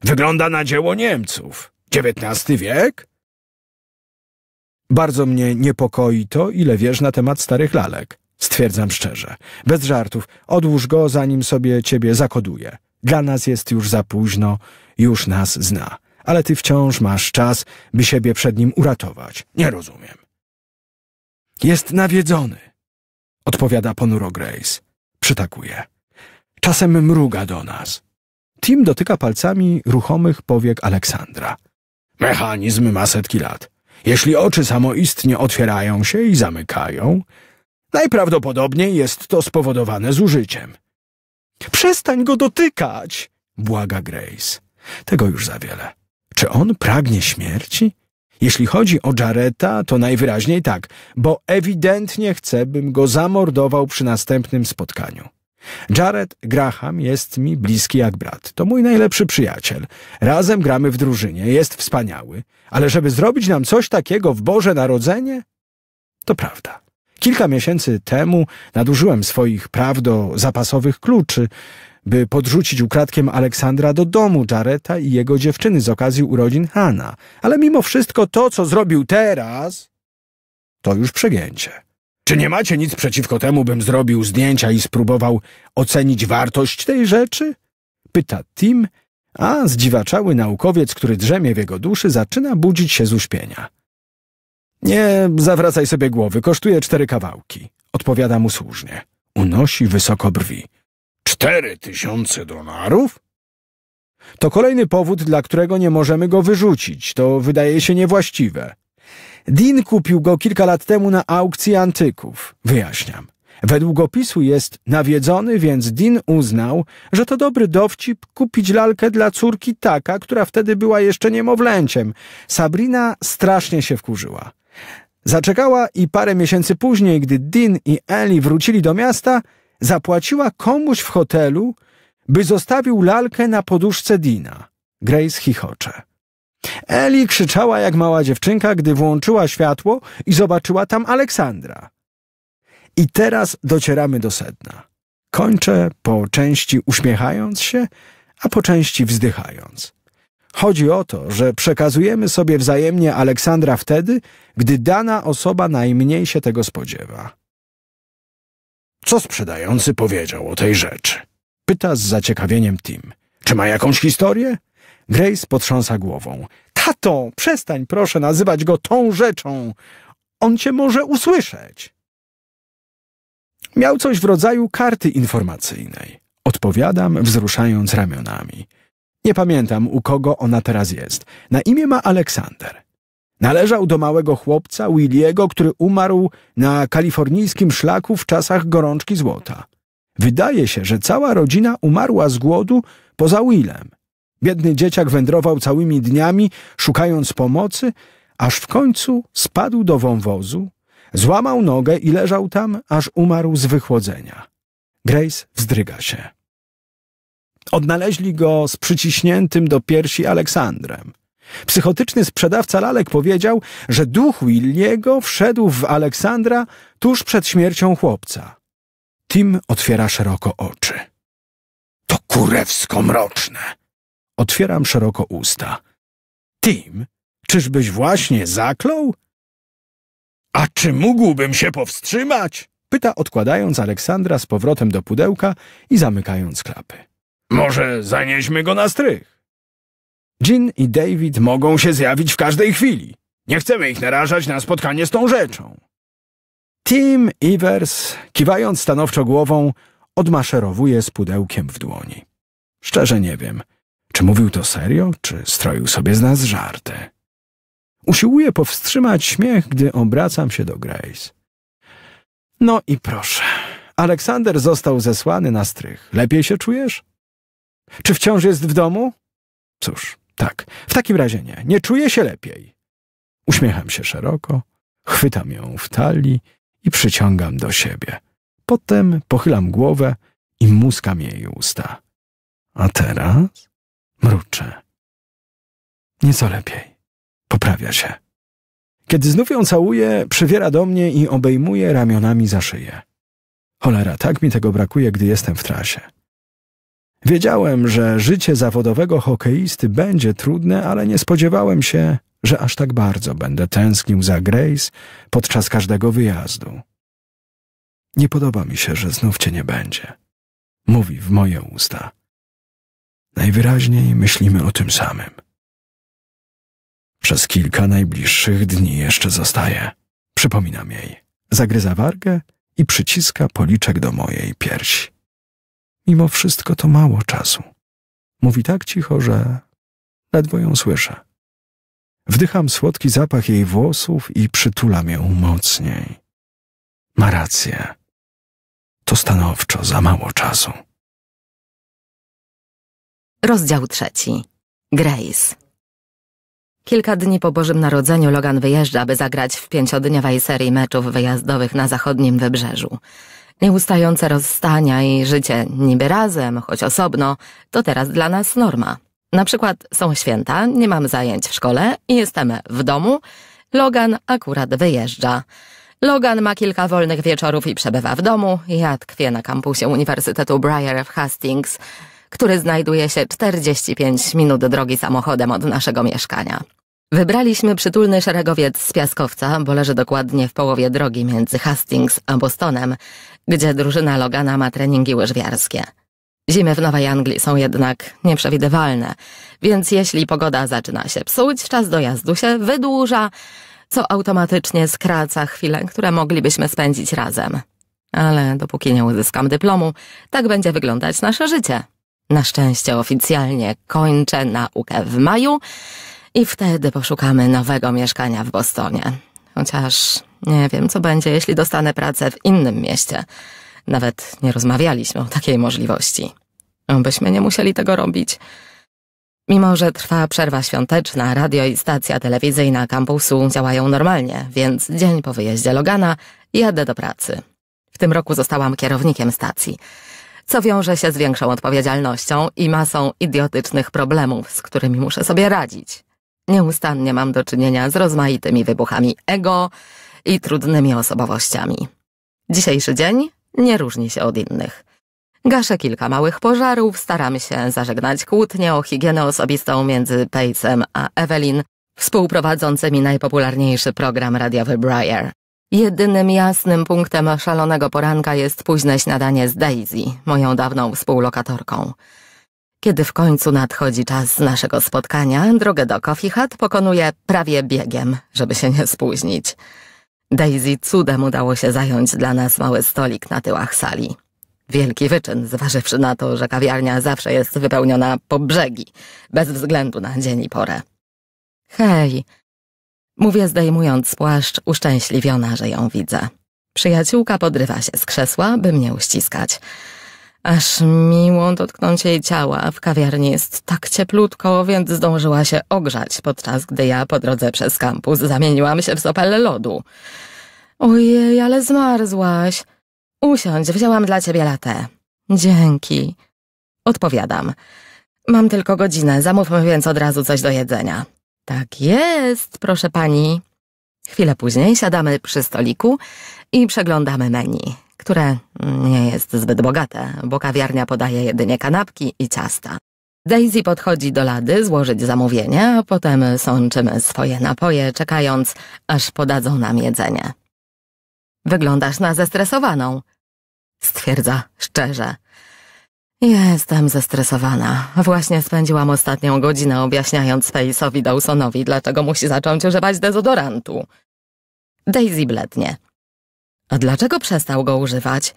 Wygląda na dzieło Niemców. XIX wiek? Bardzo mnie niepokoi to, ile wiesz na temat starych lalek. Stwierdzam szczerze. Bez żartów. Odłóż go, zanim sobie ciebie zakoduje. Dla nas jest już za późno. Już nas zna. Ale ty wciąż masz czas, by siebie przed nim uratować. Nie rozumiem. Jest nawiedzony, odpowiada ponuro Grace. Przytakuje. Czasem mruga do nas. Tim dotyka palcami ruchomych powiek Aleksandra. Mechanizm ma setki lat. Jeśli oczy samoistnie otwierają się i zamykają, najprawdopodobniej jest to spowodowane zużyciem. Przestań go dotykać, błaga Grace. Tego już za wiele. Czy on pragnie śmierci? Jeśli chodzi o Jareta, to najwyraźniej tak, bo ewidentnie chce, bym go zamordował przy następnym spotkaniu. Jared Graham jest mi bliski jak brat. To mój najlepszy przyjaciel. Razem gramy w drużynie, jest wspaniały. Ale żeby zrobić nam coś takiego w Boże Narodzenie? To prawda. Kilka miesięcy temu nadużyłem swoich praw do zapasowych kluczy by podrzucić ukradkiem Aleksandra do domu Jareta i jego dziewczyny z okazji urodzin Hana. Ale mimo wszystko to, co zrobił teraz, to już przegięcie. Czy nie macie nic przeciwko temu, bym zrobił zdjęcia i spróbował ocenić wartość tej rzeczy? Pyta Tim, a zdziwaczały naukowiec, który drzemie w jego duszy, zaczyna budzić się z uśpienia. Nie zawracaj sobie głowy, kosztuje cztery kawałki, odpowiada mu słusznie. Unosi wysoko brwi. Cztery tysiące dolarów? To kolejny powód, dla którego nie możemy go wyrzucić. To wydaje się niewłaściwe. Dean kupił go kilka lat temu na aukcji antyków. Wyjaśniam. Według opisu jest nawiedzony, więc Dean uznał, że to dobry dowcip kupić lalkę dla córki taka, która wtedy była jeszcze niemowlęciem. Sabrina strasznie się wkurzyła. Zaczekała i parę miesięcy później, gdy Dean i Ellie wrócili do miasta, zapłaciła komuś w hotelu, by zostawił lalkę na poduszce Dina. Grace chichocze. Eli krzyczała jak mała dziewczynka, gdy włączyła światło i zobaczyła tam Aleksandra. I teraz docieramy do sedna. Kończę po części uśmiechając się, a po części wzdychając. Chodzi o to, że przekazujemy sobie wzajemnie Aleksandra wtedy, gdy dana osoba najmniej się tego spodziewa. Co sprzedający powiedział o tej rzeczy? Pyta z zaciekawieniem Tim. Czy ma jakąś historię? Grace potrząsa głową. Tato, przestań proszę nazywać go tą rzeczą. On cię może usłyszeć. Miał coś w rodzaju karty informacyjnej. Odpowiadam, wzruszając ramionami. Nie pamiętam, u kogo ona teraz jest. Na imię ma Aleksander. Należał do małego chłopca Williego, który umarł na kalifornijskim szlaku w czasach gorączki złota. Wydaje się, że cała rodzina umarła z głodu poza Willem. Biedny dzieciak wędrował całymi dniami, szukając pomocy, aż w końcu spadł do wąwozu, złamał nogę i leżał tam, aż umarł z wychłodzenia. Grace wzdryga się. Odnaleźli go z przyciśniętym do piersi Aleksandrem. Psychotyczny sprzedawca lalek powiedział, że duch Williego wszedł w Aleksandra tuż przed śmiercią chłopca. Tim otwiera szeroko oczy. To kurewsko mroczne. Otwieram szeroko usta. Tim, czyżbyś właśnie zaklął? A czy mógłbym się powstrzymać? Pyta, odkładając Aleksandra z powrotem do pudełka i zamykając klapy. Może zanieśmy go na strych? Jean i David mogą się zjawić w każdej chwili. Nie chcemy ich narażać na spotkanie z tą rzeczą. Tim Ivers, kiwając stanowczo głową, odmaszerowuje z pudełkiem w dłoni. Szczerze nie wiem, czy mówił to serio, czy stroił sobie z nas żarty. Usiłuję powstrzymać śmiech, gdy obracam się do Grace. No i proszę, Aleksander został zesłany na strych. Lepiej się czujesz? Czy wciąż jest w domu? Cóż, tak, w takim razie nie. Nie czuję się lepiej. Uśmiecham się szeroko, chwytam ją w talii i przyciągam do siebie. Potem pochylam głowę i muskam jej usta. A teraz mruczę. Nieco lepiej. Poprawia się. Kiedy znów ją całuję, przywiera do mnie i obejmuje ramionami za szyję. Cholera, tak mi tego brakuje, gdy jestem w trasie. Wiedziałem, że życie zawodowego hokeisty będzie trudne, ale nie spodziewałem się, że aż tak bardzo będę tęsknił za Grace podczas każdego wyjazdu. Nie podoba mi się, że znów cię nie będzie. Mówi w moje usta. Najwyraźniej myślimy o tym samym. Przez kilka najbliższych dni jeszcze zostaje. Przypominam jej. Zagryza wargę i przyciska policzek do mojej piersi. Mimo wszystko to mało czasu. Mówi tak cicho, że ledwo ją słyszę. Wdycham słodki zapach jej włosów i przytulam ją mocniej. Ma rację. To stanowczo za mało czasu. Rozdział trzeci. Grace. Kilka dni po Bożym Narodzeniu Logan wyjeżdża, by zagrać w pięciodniowej serii meczów wyjazdowych na zachodnim wybrzeżu. Nieustające rozstania i życie niby razem, choć osobno, to teraz dla nas norma. Na przykład są święta, nie mamy zajęć w szkole i jestem w domu. Logan akurat wyjeżdża. Logan ma kilka wolnych wieczorów i przebywa w domu. Ja tkwię na kampusie Uniwersytetu Briar w Hastings, który znajduje się 45 minut drogi samochodem od naszego mieszkania. Wybraliśmy przytulny szeregowiec z Piaskowca, bo leży dokładnie w połowie drogi między Hastings a Bostonem gdzie drużyna Logana ma treningi łyżwiarskie. Zimy w Nowej Anglii są jednak nieprzewidywalne, więc jeśli pogoda zaczyna się psuć, czas dojazdu się wydłuża, co automatycznie skraca chwilę, które moglibyśmy spędzić razem. Ale dopóki nie uzyskam dyplomu, tak będzie wyglądać nasze życie. Na szczęście oficjalnie kończę naukę w maju i wtedy poszukamy nowego mieszkania w Bostonie. Chociaż nie wiem, co będzie, jeśli dostanę pracę w innym mieście. Nawet nie rozmawialiśmy o takiej możliwości. Byśmy nie musieli tego robić. Mimo, że trwa przerwa świąteczna, radio i stacja telewizyjna kampusu działają normalnie, więc dzień po wyjeździe Logana jadę do pracy. W tym roku zostałam kierownikiem stacji, co wiąże się z większą odpowiedzialnością i masą idiotycznych problemów, z którymi muszę sobie radzić. Nieustannie mam do czynienia z rozmaitymi wybuchami ego, i trudnymi osobowościami. Dzisiejszy dzień nie różni się od innych. Gaszę kilka małych pożarów, staramy się zażegnać kłótnie o higienę osobistą między Pace'em a Evelyn, współprowadzącymi najpopularniejszy program radiowy Briar. Jedynym jasnym punktem szalonego poranka jest późne śniadanie z Daisy, moją dawną współlokatorką. Kiedy w końcu nadchodzi czas naszego spotkania, drogę do Coffee Hut pokonuję prawie biegiem, żeby się nie spóźnić. Daisy cudem udało się zająć dla nas mały stolik na tyłach sali. Wielki wyczyn, zważywszy na to, że kawiarnia zawsze jest wypełniona po brzegi, bez względu na dzień i porę. Hej, mówię zdejmując płaszcz, uszczęśliwiona, że ją widzę. Przyjaciółka podrywa się z krzesła, by mnie uściskać aż miło dotknąć jej ciała. W kawiarni jest tak cieplutko, więc zdążyła się ogrzać, podczas gdy ja po drodze przez kampus zamieniłam się w sopelę lodu. Ojej, ale zmarzłaś. Usiądź, wzięłam dla ciebie latę. Dzięki. Odpowiadam. Mam tylko godzinę, zamówmy więc od razu coś do jedzenia. Tak jest, proszę pani. Chwilę później siadamy przy stoliku i przeglądamy menu które nie jest zbyt bogate, bo kawiarnia podaje jedynie kanapki i ciasta. Daisy podchodzi do lady złożyć zamówienie, a potem sączymy swoje napoje, czekając, aż podadzą nam jedzenie. Wyglądasz na zestresowaną, stwierdza szczerze. Jestem zestresowana. Właśnie spędziłam ostatnią godzinę objaśniając Face'owi Dawsonowi, dlaczego musi zacząć używać dezodorantu. Daisy blednie. A dlaczego przestał go używać?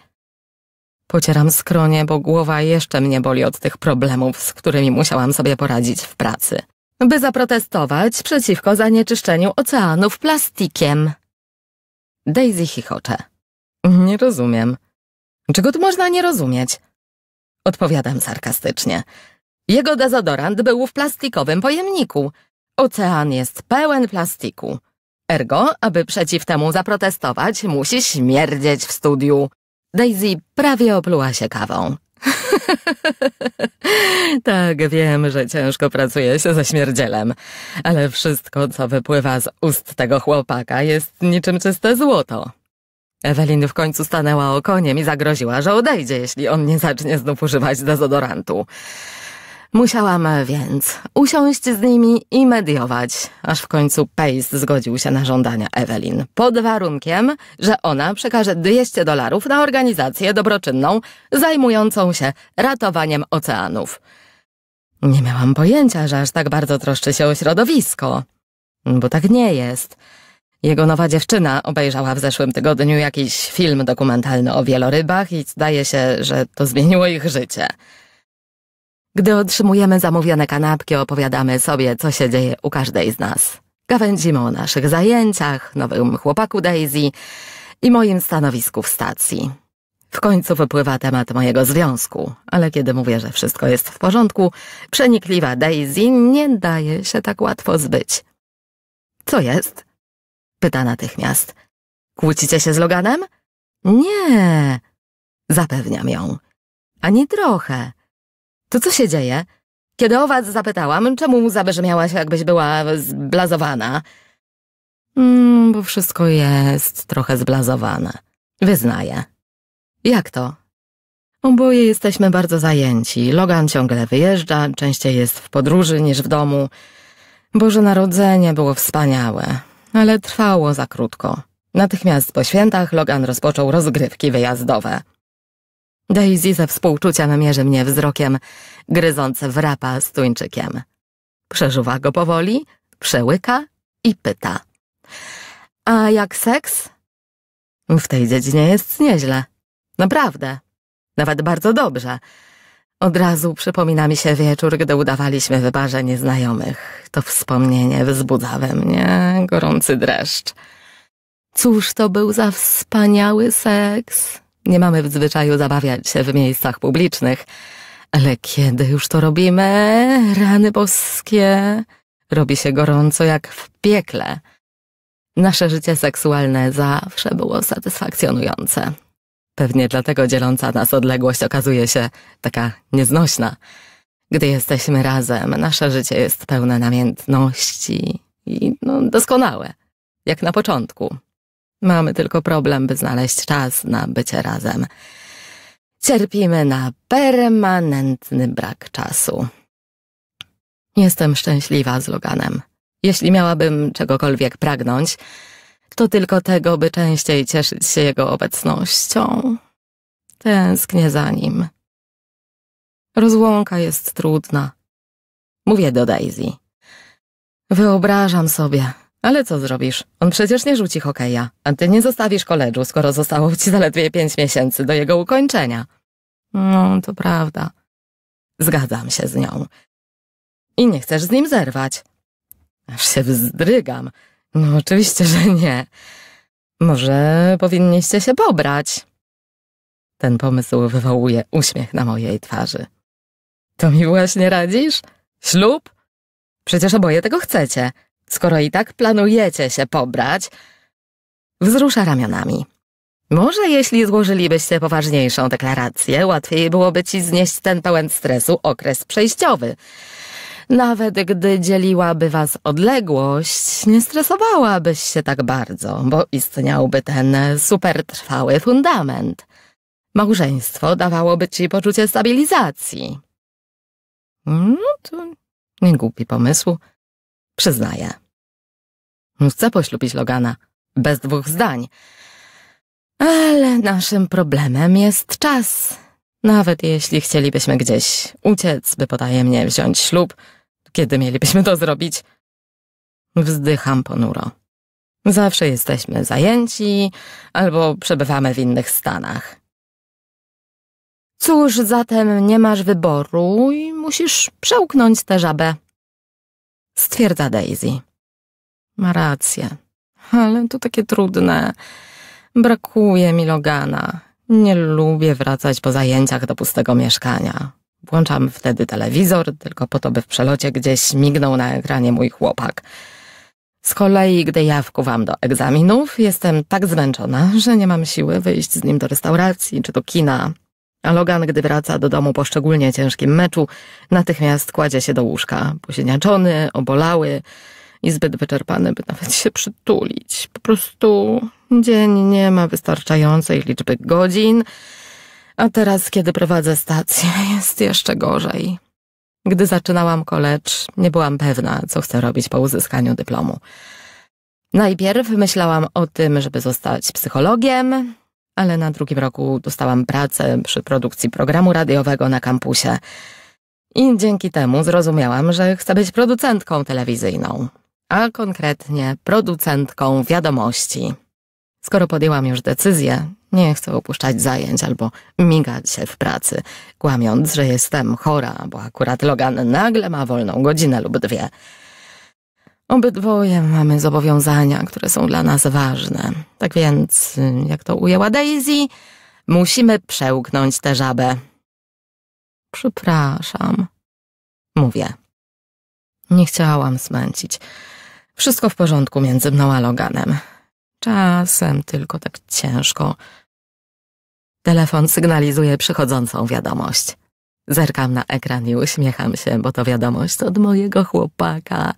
Pocieram skronie, bo głowa jeszcze mnie boli od tych problemów, z którymi musiałam sobie poradzić w pracy. By zaprotestować przeciwko zanieczyszczeniu oceanów plastikiem. Daisy chichocze. Nie rozumiem. Czego tu można nie rozumieć? Odpowiadam sarkastycznie. Jego dezodorant był w plastikowym pojemniku. Ocean jest pełen plastiku. Ergo, aby przeciw temu zaprotestować, musi śmierdzieć w studiu. Daisy prawie opluła się kawą. <laughs> tak, wiem, że ciężko pracuje się ze śmierdzielem, ale wszystko, co wypływa z ust tego chłopaka, jest niczym czyste złoto. Ewelin w końcu stanęła okoniem i zagroziła, że odejdzie, jeśli on nie zacznie znów używać dezodorantu. Musiałam e, więc usiąść z nimi i mediować, aż w końcu Pace zgodził się na żądania Evelyn, pod warunkiem, że ona przekaże 200 dolarów na organizację dobroczynną zajmującą się ratowaniem oceanów. Nie miałam pojęcia, że aż tak bardzo troszczy się o środowisko, bo tak nie jest. Jego nowa dziewczyna obejrzała w zeszłym tygodniu jakiś film dokumentalny o wielorybach i zdaje się, że to zmieniło ich życie. Gdy otrzymujemy zamówione kanapki, opowiadamy sobie, co się dzieje u każdej z nas. Gawędzimy o naszych zajęciach, nowym chłopaku Daisy i moim stanowisku w stacji. W końcu wypływa temat mojego związku, ale kiedy mówię, że wszystko jest w porządku, przenikliwa Daisy nie daje się tak łatwo zbyć. Co jest? Pyta natychmiast. Kłócicie się z Loganem? Nie, zapewniam ją. Ani trochę. To co się dzieje? Kiedy o was zapytałam, czemu mu zaberzmiałaś, jakbyś była zblazowana? Mm, bo wszystko jest trochę zblazowane. Wyznaję. Jak to? Oboje jesteśmy bardzo zajęci. Logan ciągle wyjeżdża, częściej jest w podróży niż w domu. Boże Narodzenie było wspaniałe, ale trwało za krótko. Natychmiast po świętach Logan rozpoczął rozgrywki wyjazdowe. Daisy ze współczucia mierzy mnie wzrokiem, gryząc wrapa z tuńczykiem. Przeżuwa go powoli, przełyka i pyta. A jak seks? W tej dziedzinie jest nieźle. Naprawdę. Nawet bardzo dobrze. Od razu przypomina mi się wieczór, gdy udawaliśmy wybarze barze nieznajomych. To wspomnienie wzbudza we mnie gorący dreszcz. Cóż to był za wspaniały seks! Nie mamy w zwyczaju zabawiać się w miejscach publicznych. Ale kiedy już to robimy, rany boskie, robi się gorąco jak w piekle. Nasze życie seksualne zawsze było satysfakcjonujące. Pewnie dlatego dzieląca nas odległość okazuje się taka nieznośna. Gdy jesteśmy razem, nasze życie jest pełne namiętności i no, doskonałe, jak na początku. Mamy tylko problem, by znaleźć czas na bycie razem. Cierpimy na permanentny brak czasu. Jestem szczęśliwa z Loganem. Jeśli miałabym czegokolwiek pragnąć, to tylko tego, by częściej cieszyć się jego obecnością. Tęsknię za nim. Rozłąka jest trudna. Mówię do Daisy. Wyobrażam sobie, ale co zrobisz? On przecież nie rzuci hokeja, a ty nie zostawisz koledżu, skoro zostało ci zaledwie pięć miesięcy do jego ukończenia. No, to prawda. Zgadzam się z nią. I nie chcesz z nim zerwać. Aż się wzdrygam. No oczywiście, że nie. Może powinniście się pobrać. Ten pomysł wywołuje uśmiech na mojej twarzy. To mi właśnie radzisz? Ślub? Przecież oboje tego chcecie. Skoro i tak planujecie się pobrać, wzrusza ramionami. Może jeśli złożylibyście poważniejszą deklarację, łatwiej byłoby ci znieść ten pełen stresu okres przejściowy. Nawet gdy dzieliłaby was odległość, nie stresowałabyś się tak bardzo, bo istniałby ten supertrwały fundament. Małżeństwo dawałoby ci poczucie stabilizacji. No to nie głupi pomysł. Przyznaję. Chcę poślubić Logana. Bez dwóch zdań. Ale naszym problemem jest czas. Nawet jeśli chcielibyśmy gdzieś uciec, by potajemnie wziąć ślub, kiedy mielibyśmy to zrobić? Wzdycham ponuro. Zawsze jesteśmy zajęci albo przebywamy w innych stanach. Cóż, zatem nie masz wyboru i musisz przełknąć tę żabę stwierdza Daisy. Ma rację, ale to takie trudne. Brakuje mi Logana. Nie lubię wracać po zajęciach do pustego mieszkania. Włączam wtedy telewizor, tylko po to, by w przelocie gdzieś mignął na ekranie mój chłopak. Z kolei, gdy ja wkuwam do egzaminów, jestem tak zmęczona, że nie mam siły wyjść z nim do restauracji czy do kina. Logan, gdy wraca do domu po szczególnie ciężkim meczu, natychmiast kładzie się do łóżka, posiniaczony, obolały i zbyt wyczerpany, by nawet się przytulić. Po prostu dzień nie ma wystarczającej liczby godzin, a teraz, kiedy prowadzę stację, jest jeszcze gorzej. Gdy zaczynałam college, nie byłam pewna, co chcę robić po uzyskaniu dyplomu. Najpierw myślałam o tym, żeby zostać psychologiem, ale na drugim roku dostałam pracę przy produkcji programu radiowego na kampusie. I dzięki temu zrozumiałam, że chcę być producentką telewizyjną, a konkretnie producentką wiadomości. Skoro podjęłam już decyzję, nie chcę opuszczać zajęć albo migać się w pracy, kłamiąc, że jestem chora, bo akurat Logan nagle ma wolną godzinę lub dwie. Obydwoje mamy zobowiązania, które są dla nas ważne. Tak więc, jak to ujęła Daisy, musimy przełknąć tę żabę. Przepraszam, mówię. Nie chciałam smęcić. Wszystko w porządku między mną a Loganem. Czasem tylko tak ciężko. Telefon sygnalizuje przychodzącą wiadomość. Zerkam na ekran i uśmiecham się, bo to wiadomość od mojego chłopaka.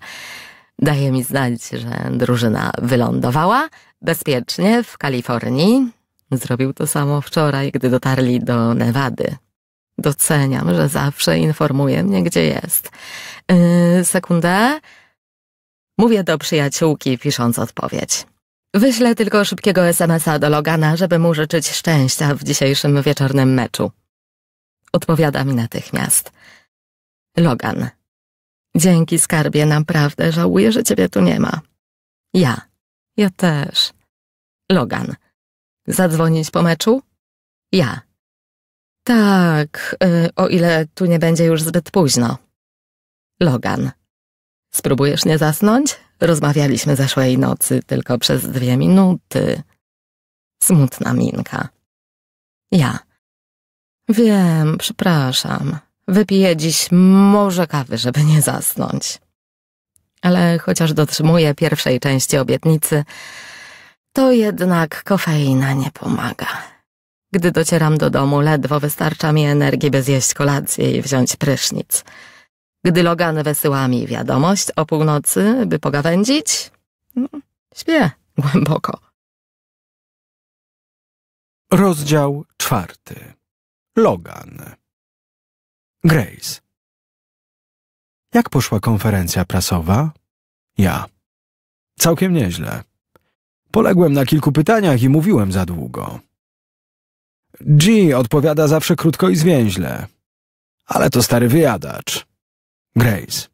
Daje mi znać, że drużyna wylądowała bezpiecznie w Kalifornii. Zrobił to samo wczoraj, gdy dotarli do Nevady. Doceniam, że zawsze informuje mnie, gdzie jest. Yy, sekundę. Mówię do przyjaciółki, pisząc odpowiedź. Wyślę tylko szybkiego SMS-a do Logana, żeby mu życzyć szczęścia w dzisiejszym wieczornym meczu. Odpowiada mi natychmiast. Logan. Dzięki skarbie, naprawdę żałuję, że ciebie tu nie ma. Ja. Ja też. Logan. Zadzwonić po meczu? Ja. Tak, y, o ile tu nie będzie już zbyt późno. Logan. Spróbujesz nie zasnąć? Rozmawialiśmy zeszłej nocy tylko przez dwie minuty. Smutna minka. Ja. Wiem, przepraszam. Wypiję dziś może kawy, żeby nie zasnąć. Ale chociaż dotrzymuję pierwszej części obietnicy, to jednak kofeina nie pomaga. Gdy docieram do domu, ledwo wystarcza mi energii, by zjeść kolację i wziąć prysznic. Gdy Logan wysyła mi wiadomość o północy, by pogawędzić, no, śpię głęboko. Rozdział czwarty. Logan. Grace. Jak poszła konferencja prasowa? Ja. Całkiem nieźle. Poległem na kilku pytaniach i mówiłem za długo. G odpowiada zawsze krótko i zwięźle. Ale to stary wyjadacz. Grace.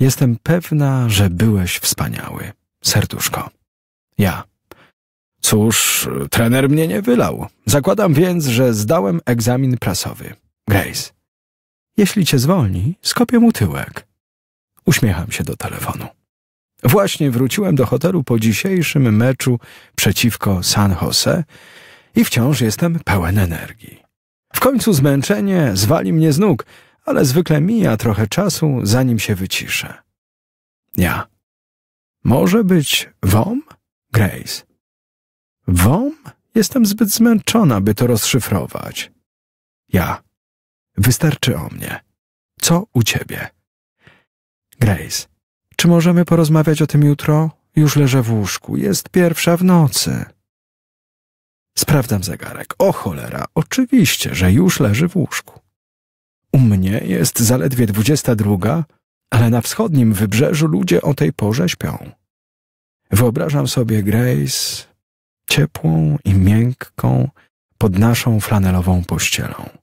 Jestem pewna, że byłeś wspaniały. Serduszko. Ja. Cóż, trener mnie nie wylał. Zakładam więc, że zdałem egzamin prasowy. Grace, jeśli cię zwolni, skopię mu tyłek. Uśmiecham się do telefonu. Właśnie wróciłem do hotelu po dzisiejszym meczu przeciwko San Jose i wciąż jestem pełen energii. W końcu zmęczenie zwali mnie z nóg, ale zwykle mija trochę czasu, zanim się wyciszę. Ja. Może być WOM? Grace. WOM? Jestem zbyt zmęczona, by to rozszyfrować. Ja. Wystarczy o mnie. Co u ciebie? Grace, czy możemy porozmawiać o tym jutro? Już leżę w łóżku. Jest pierwsza w nocy. Sprawdzam zegarek. O cholera, oczywiście, że już leży w łóżku. U mnie jest zaledwie dwudziesta druga, ale na wschodnim wybrzeżu ludzie o tej porze śpią. Wyobrażam sobie Grace ciepłą i miękką pod naszą flanelową pościelą.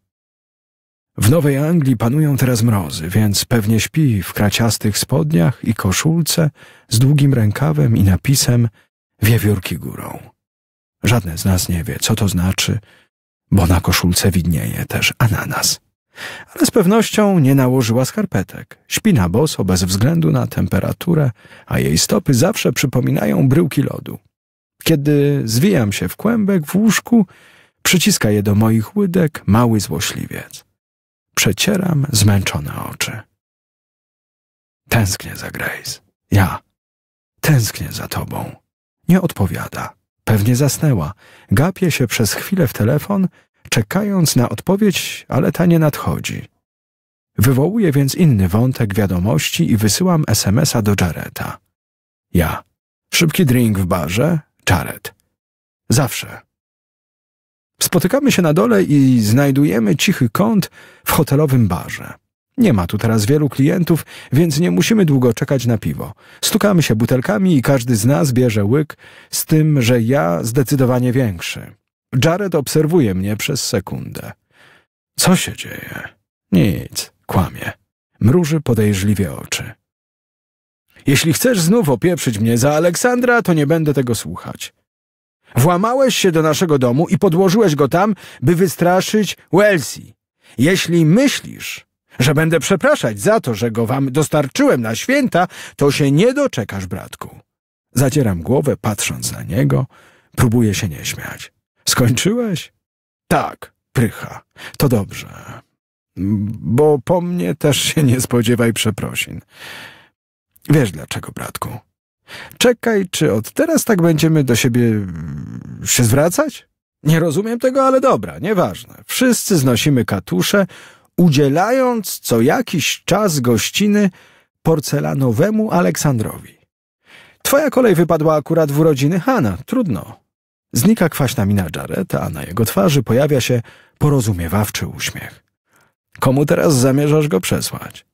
W Nowej Anglii panują teraz mrozy, więc pewnie śpi w kraciastych spodniach i koszulce z długim rękawem i napisem wiewiórki górą. Żadne z nas nie wie, co to znaczy, bo na koszulce widnieje też ananas. Ale z pewnością nie nałożyła skarpetek. Śpi na boso bez względu na temperaturę, a jej stopy zawsze przypominają bryłki lodu. Kiedy zwijam się w kłębek w łóżku, przyciska je do moich łydek mały złośliwiec. Przecieram zmęczone oczy. Tęsknię za Grace. Ja. Tęsknię za tobą. Nie odpowiada. Pewnie zasnęła. Gapię się przez chwilę w telefon, czekając na odpowiedź, ale ta nie nadchodzi. Wywołuję więc inny wątek wiadomości i wysyłam SMS-a do Jareta. Ja. Szybki drink w barze? Jaret. Zawsze. Spotykamy się na dole i znajdujemy cichy kąt w hotelowym barze. Nie ma tu teraz wielu klientów, więc nie musimy długo czekać na piwo. Stukamy się butelkami i każdy z nas bierze łyk, z tym, że ja zdecydowanie większy. Jared obserwuje mnie przez sekundę. Co się dzieje? Nic, kłamie. Mruży podejrzliwie oczy. Jeśli chcesz znów opieprzyć mnie za Aleksandra, to nie będę tego słuchać. Włamałeś się do naszego domu i podłożyłeś go tam, by wystraszyć Welsi. Jeśli myślisz, że będę przepraszać za to, że go wam dostarczyłem na święta, to się nie doczekasz, bratku. Zacieram głowę, patrząc na niego. Próbuję się nie śmiać. Skończyłeś? Tak, prycha. To dobrze. Bo po mnie też się nie spodziewaj przeprosin. Wiesz dlaczego, bratku? Czekaj, czy od teraz tak będziemy do siebie mm, się zwracać? Nie rozumiem tego, ale dobra, nieważne. Wszyscy znosimy katusze, udzielając co jakiś czas gościny porcelanowemu Aleksandrowi. Twoja kolej wypadła akurat w urodziny Hana, trudno. Znika kwaśna mina Jareta, a na jego twarzy pojawia się porozumiewawczy uśmiech. Komu teraz zamierzasz go przesłać?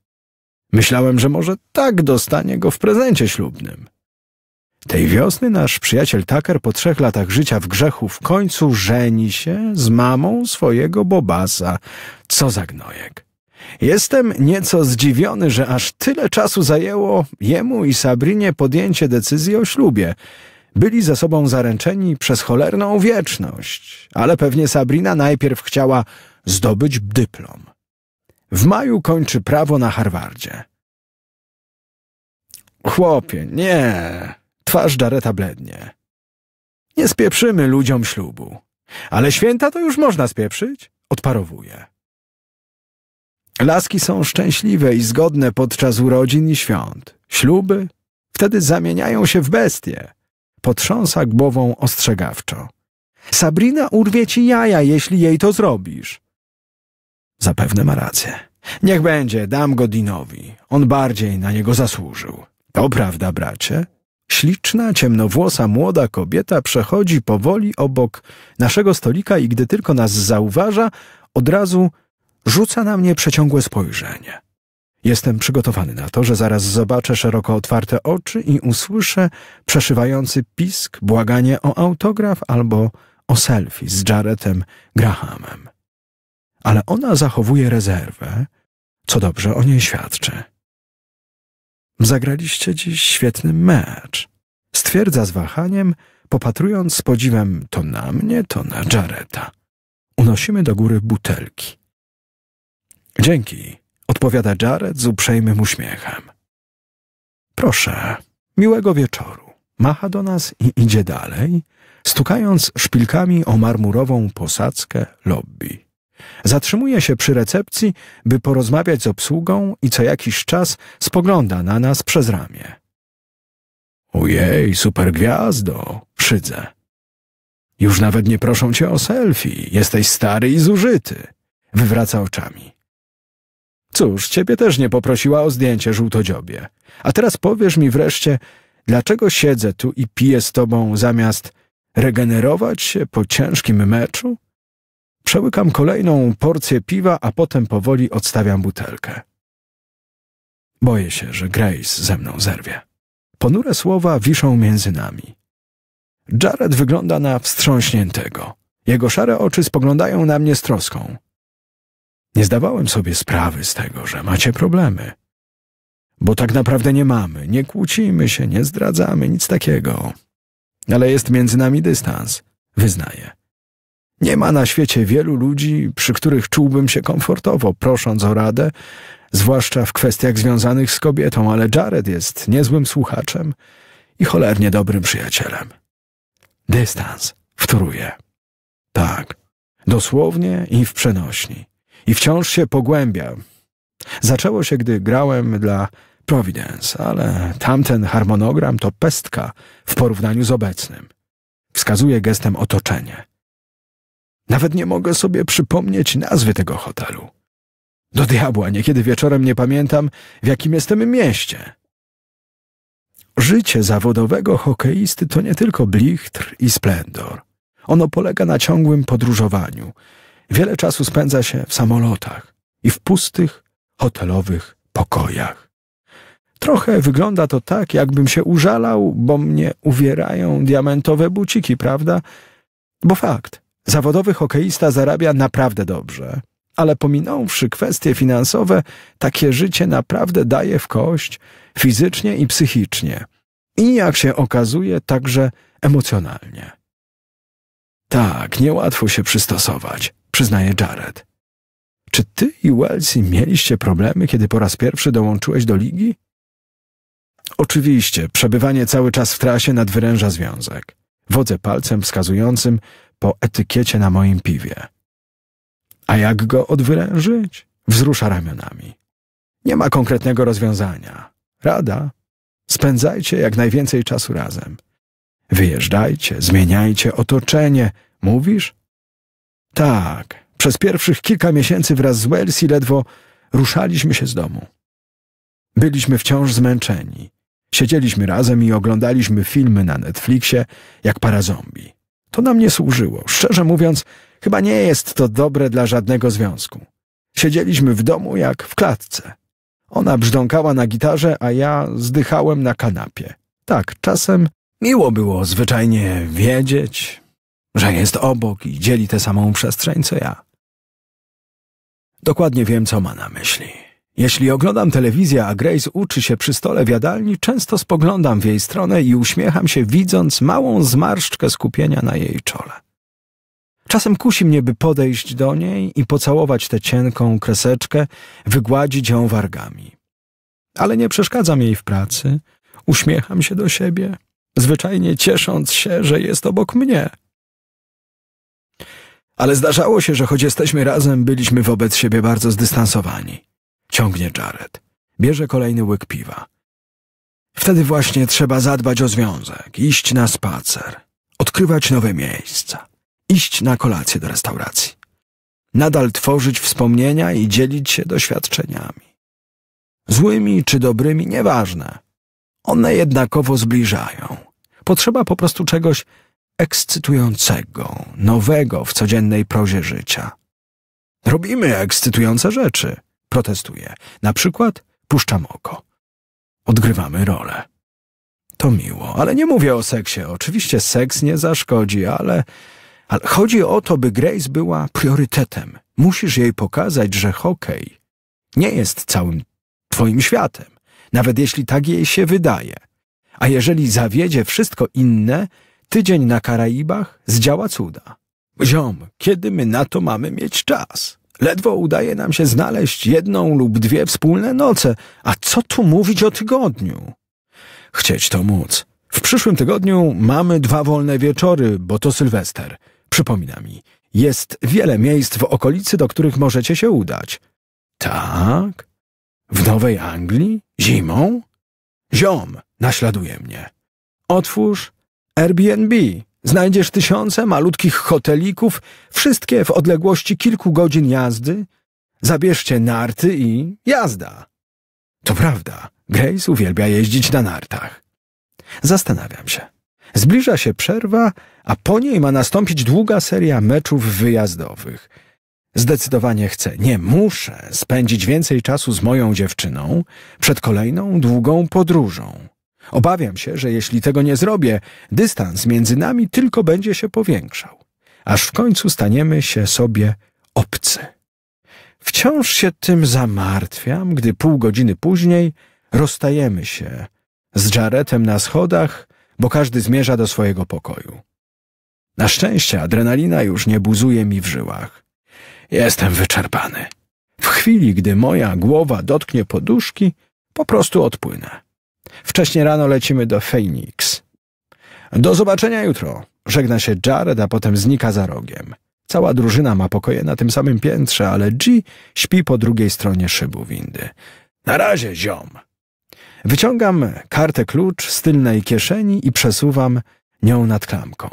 Myślałem, że może tak dostanie go w prezencie ślubnym. Tej wiosny nasz przyjaciel Tucker po trzech latach życia w grzechu w końcu żeni się z mamą swojego Bobasa. Co za gnojek. Jestem nieco zdziwiony, że aż tyle czasu zajęło jemu i Sabrinie podjęcie decyzji o ślubie. Byli ze sobą zaręczeni przez cholerną wieczność, ale pewnie Sabrina najpierw chciała zdobyć dyplom. W maju kończy prawo na Harvardzie. Chłopie, nie, Twarz Jareta blednie. Nie spieprzymy ludziom ślubu. Ale święta to już można spieprzyć? Odparowuje. Laski są szczęśliwe i zgodne podczas urodzin i świąt. Śluby wtedy zamieniają się w bestie. Potrząsa głową ostrzegawczo. Sabrina urwie ci jaja, jeśli jej to zrobisz. Zapewne ma rację. Niech będzie, dam go Dinowi. On bardziej na niego zasłużył. To prawda, bracie? Śliczna, ciemnowłosa młoda kobieta przechodzi powoli obok naszego stolika i gdy tylko nas zauważa, od razu rzuca na mnie przeciągłe spojrzenie. Jestem przygotowany na to, że zaraz zobaczę szeroko otwarte oczy i usłyszę przeszywający pisk, błaganie o autograf albo o selfie z Jaretem Grahamem. Ale ona zachowuje rezerwę, co dobrze o niej świadczy. Zagraliście dziś świetny mecz. Stwierdza z wahaniem, popatrując z podziwem to na mnie, to na Jareta. Unosimy do góry butelki. Dzięki, odpowiada Jared z uprzejmym uśmiechem. Proszę, miłego wieczoru. Macha do nas i idzie dalej, stukając szpilkami o marmurową posadzkę lobby. Zatrzymuje się przy recepcji, by porozmawiać z obsługą i co jakiś czas spogląda na nas przez ramię. super supergwiazdo, szydzę. Już nawet nie proszą cię o selfie, jesteś stary i zużyty. Wywraca oczami. Cóż, ciebie też nie poprosiła o zdjęcie, żółtodziobie. A teraz powiesz mi wreszcie, dlaczego siedzę tu i piję z tobą zamiast regenerować się po ciężkim meczu? Przełykam kolejną porcję piwa, a potem powoli odstawiam butelkę. Boję się, że Grace ze mną zerwie. Ponure słowa wiszą między nami. Jared wygląda na wstrząśniętego. Jego szare oczy spoglądają na mnie z troską. Nie zdawałem sobie sprawy z tego, że macie problemy. Bo tak naprawdę nie mamy, nie kłócimy się, nie zdradzamy, nic takiego. Ale jest między nami dystans, wyznaję. Nie ma na świecie wielu ludzi, przy których czułbym się komfortowo, prosząc o radę, zwłaszcza w kwestiach związanych z kobietą, ale Jared jest niezłym słuchaczem i cholernie dobrym przyjacielem. Dystans, wtóruje. Tak, dosłownie i w przenośni. I wciąż się pogłębia. Zaczęło się, gdy grałem dla Providence, ale tamten harmonogram to pestka w porównaniu z obecnym. Wskazuje gestem otoczenie. Nawet nie mogę sobie przypomnieć nazwy tego hotelu. Do diabła, niekiedy wieczorem nie pamiętam, w jakim jestem mieście. Życie zawodowego hokeisty to nie tylko blichtr i splendor. Ono polega na ciągłym podróżowaniu. Wiele czasu spędza się w samolotach i w pustych, hotelowych pokojach. Trochę wygląda to tak, jakbym się użalał, bo mnie uwierają diamentowe buciki, prawda? Bo fakt, Zawodowy hokeista zarabia naprawdę dobrze, ale pominąwszy kwestie finansowe, takie życie naprawdę daje w kość fizycznie i psychicznie. I jak się okazuje, także emocjonalnie. Tak, niełatwo się przystosować, przyznaje Jared. Czy ty i Welsi mieliście problemy, kiedy po raz pierwszy dołączyłeś do ligi? Oczywiście, przebywanie cały czas w trasie nadwyręża związek. Wodzę palcem wskazującym po etykiecie na moim piwie. A jak go odwyrężyć? Wzrusza ramionami. Nie ma konkretnego rozwiązania. Rada. Spędzajcie jak najwięcej czasu razem. Wyjeżdżajcie, zmieniajcie otoczenie. Mówisz? Tak. Przez pierwszych kilka miesięcy wraz z Welsi ledwo ruszaliśmy się z domu. Byliśmy wciąż zmęczeni. Siedzieliśmy razem i oglądaliśmy filmy na Netflixie jak para zombie. To nam nie służyło. Szczerze mówiąc, chyba nie jest to dobre dla żadnego związku. Siedzieliśmy w domu jak w klatce. Ona brzdąkała na gitarze, a ja zdychałem na kanapie. Tak, czasem miło było zwyczajnie wiedzieć, że jest obok i dzieli tę samą przestrzeń co ja. Dokładnie wiem, co ma na myśli. Jeśli oglądam telewizję, a Grace uczy się przy stole w jadalni, często spoglądam w jej stronę i uśmiecham się, widząc małą zmarszczkę skupienia na jej czole. Czasem kusi mnie, by podejść do niej i pocałować tę cienką kreseczkę, wygładzić ją wargami. Ale nie przeszkadzam jej w pracy, uśmiecham się do siebie, zwyczajnie ciesząc się, że jest obok mnie. Ale zdarzało się, że choć jesteśmy razem, byliśmy wobec siebie bardzo zdystansowani ciągnie Jared. Bierze kolejny łyk piwa. Wtedy właśnie trzeba zadbać o związek, iść na spacer, odkrywać nowe miejsca, iść na kolację do restauracji. Nadal tworzyć wspomnienia i dzielić się doświadczeniami. Złymi czy dobrymi, nieważne. One jednakowo zbliżają. Potrzeba po prostu czegoś ekscytującego, nowego w codziennej prozie życia. Robimy ekscytujące rzeczy. Protestuję. Na przykład puszczam oko. Odgrywamy rolę. To miło, ale nie mówię o seksie. Oczywiście seks nie zaszkodzi, ale... Ale chodzi o to, by Grace była priorytetem. Musisz jej pokazać, że hokej nie jest całym twoim światem, nawet jeśli tak jej się wydaje. A jeżeli zawiedzie wszystko inne, tydzień na Karaibach zdziała cuda. Ziom, kiedy my na to mamy mieć czas? Ledwo udaje nam się znaleźć jedną lub dwie wspólne noce, a co tu mówić o tygodniu? Chcieć to móc. W przyszłym tygodniu mamy dwa wolne wieczory, bo to Sylwester. Przypomina mi, jest wiele miejsc w okolicy, do których możecie się udać. Tak? W Nowej Anglii? Zimą? Ziom, naśladuje mnie. Otwórz Airbnb. Znajdziesz tysiące malutkich hotelików, wszystkie w odległości kilku godzin jazdy. Zabierzcie narty i jazda. To prawda, Grace uwielbia jeździć na nartach. Zastanawiam się. Zbliża się przerwa, a po niej ma nastąpić długa seria meczów wyjazdowych. Zdecydowanie chcę, nie muszę spędzić więcej czasu z moją dziewczyną przed kolejną długą podróżą. Obawiam się, że jeśli tego nie zrobię, dystans między nami tylko będzie się powiększał, aż w końcu staniemy się sobie obcy. Wciąż się tym zamartwiam, gdy pół godziny później rozstajemy się z Jaretem na schodach, bo każdy zmierza do swojego pokoju. Na szczęście adrenalina już nie buzuje mi w żyłach. Jestem wyczerpany. W chwili, gdy moja głowa dotknie poduszki, po prostu odpłynę. Wcześniej rano lecimy do Phoenix. Do zobaczenia jutro. Żegna się Jared, a potem znika za rogiem. Cała drużyna ma pokoje na tym samym piętrze, ale G śpi po drugiej stronie szybu windy. Na razie, ziom. Wyciągam kartę klucz z tylnej kieszeni i przesuwam nią nad klamką.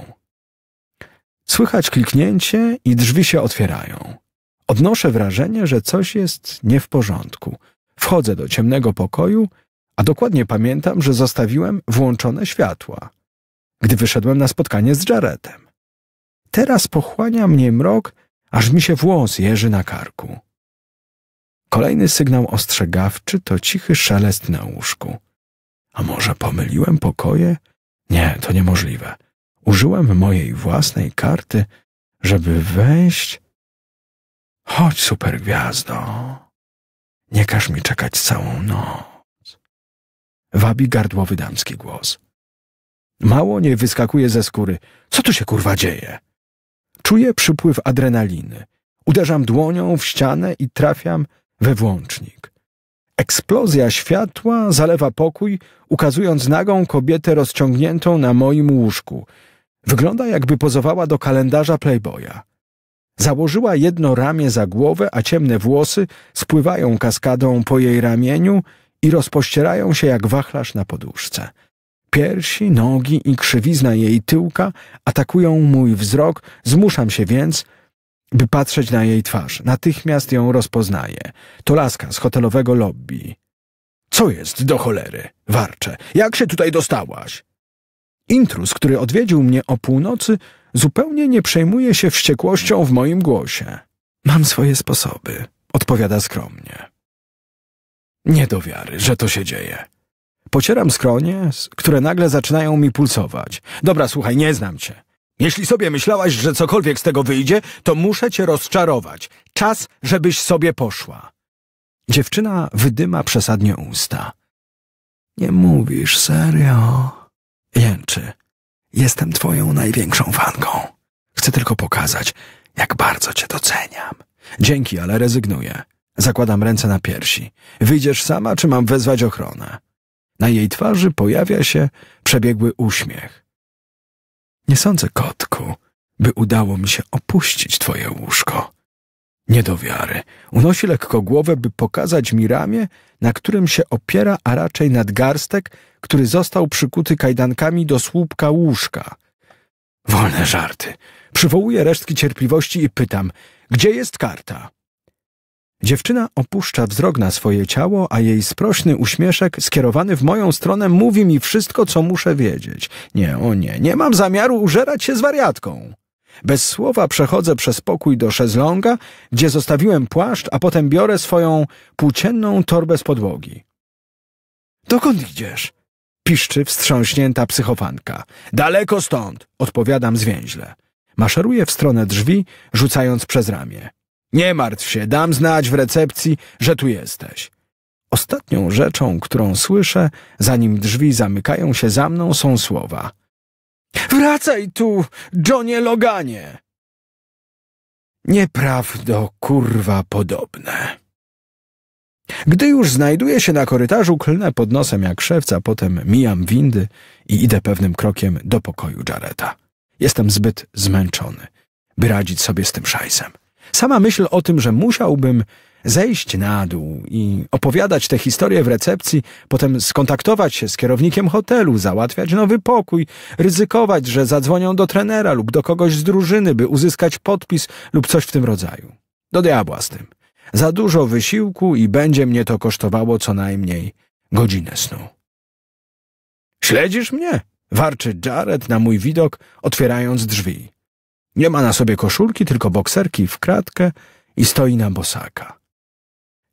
Słychać kliknięcie i drzwi się otwierają. Odnoszę wrażenie, że coś jest nie w porządku. Wchodzę do ciemnego pokoju a dokładnie pamiętam, że zostawiłem włączone światła, gdy wyszedłem na spotkanie z Jaretem. Teraz pochłania mnie mrok, aż mi się włos jeży na karku. Kolejny sygnał ostrzegawczy to cichy szelest na łóżku. A może pomyliłem pokoje? Nie, to niemożliwe. Użyłem mojej własnej karty, żeby wejść... Chodź, supergwiazdo. Nie każ mi czekać całą noc wabi gardłowy damski głos. Mało nie wyskakuje ze skóry. Co tu się kurwa dzieje? Czuję przypływ adrenaliny. Uderzam dłonią w ścianę i trafiam we włącznik. Eksplozja światła zalewa pokój, ukazując nagą kobietę rozciągniętą na moim łóżku. Wygląda jakby pozowała do kalendarza Playboya. Założyła jedno ramię za głowę, a ciemne włosy spływają kaskadą po jej ramieniu i rozpościerają się jak wachlarz na poduszce. Piersi, nogi i krzywizna jej tyłka atakują mój wzrok, zmuszam się więc, by patrzeć na jej twarz. Natychmiast ją rozpoznaję. To laska z hotelowego lobby. Co jest do cholery? Warcze. Jak się tutaj dostałaś? Intrus, który odwiedził mnie o północy, zupełnie nie przejmuje się wściekłością w moim głosie. Mam swoje sposoby, odpowiada skromnie. Nie do wiary, że to się dzieje. Pocieram skronie, które nagle zaczynają mi pulsować. Dobra, słuchaj, nie znam cię. Jeśli sobie myślałaś, że cokolwiek z tego wyjdzie, to muszę cię rozczarować. Czas, żebyś sobie poszła. Dziewczyna wydyma przesadnie usta. Nie mówisz serio? Jęczy. Jestem twoją największą fanką. Chcę tylko pokazać, jak bardzo cię doceniam. Dzięki, ale rezygnuję. Zakładam ręce na piersi. Wyjdziesz sama, czy mam wezwać ochronę? Na jej twarzy pojawia się przebiegły uśmiech. Nie sądzę, kotku, by udało mi się opuścić twoje łóżko. Nie do wiary. Unosi lekko głowę, by pokazać mi ramię, na którym się opiera, a raczej nadgarstek, który został przykuty kajdankami do słupka łóżka. Wolne żarty. Przywołuję resztki cierpliwości i pytam, gdzie jest karta? Dziewczyna opuszcza wzrok na swoje ciało, a jej sprośny uśmieszek skierowany w moją stronę mówi mi wszystko, co muszę wiedzieć. Nie, o nie, nie mam zamiaru użerać się z wariatką. Bez słowa przechodzę przez pokój do szezlonga, gdzie zostawiłem płaszcz, a potem biorę swoją płócienną torbę z podłogi. Dokąd idziesz? Piszczy wstrząśnięta psychofanka. Daleko stąd, odpowiadam zwięźle. Maszeruję w stronę drzwi, rzucając przez ramię. Nie martw się, dam znać w recepcji, że tu jesteś. Ostatnią rzeczą, którą słyszę, zanim drzwi zamykają się za mną, są słowa. Wracaj tu, Johnie Loganie! Nieprawdo kurwa podobne. Gdy już znajduję się na korytarzu, klnę pod nosem jak szewca, potem mijam windy i idę pewnym krokiem do pokoju Jareta. Jestem zbyt zmęczony, by radzić sobie z tym szajsem. Sama myśl o tym, że musiałbym zejść na dół i opowiadać tę historię w recepcji, potem skontaktować się z kierownikiem hotelu, załatwiać nowy pokój, ryzykować, że zadzwonią do trenera lub do kogoś z drużyny, by uzyskać podpis lub coś w tym rodzaju. Do diabła z tym. Za dużo wysiłku i będzie mnie to kosztowało co najmniej godzinę snu. Śledzisz mnie? Warczy Jared na mój widok, otwierając drzwi. Nie ma na sobie koszulki, tylko bokserki w kratkę i stoi na bosaka.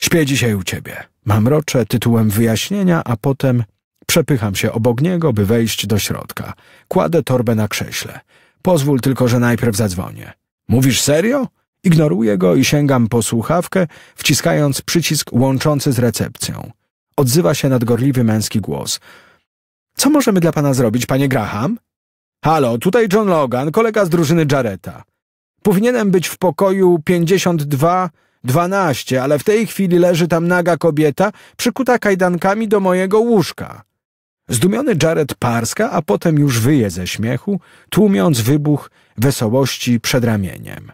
Śpię dzisiaj u ciebie. Mam rocze tytułem wyjaśnienia, a potem przepycham się obok niego, by wejść do środka. Kładę torbę na krześle. Pozwól tylko, że najpierw zadzwonię. Mówisz serio? Ignoruję go i sięgam po słuchawkę, wciskając przycisk łączący z recepcją. Odzywa się nadgorliwy męski głos. Co możemy dla pana zrobić, panie Graham? Halo, tutaj John Logan, kolega z drużyny Jareta. Powinienem być w pokoju 52... 12, ale w tej chwili leży tam naga kobieta, przykuta kajdankami do mojego łóżka. Zdumiony Jared parska, a potem już wyje ze śmiechu, tłumiąc wybuch wesołości przed ramieniem.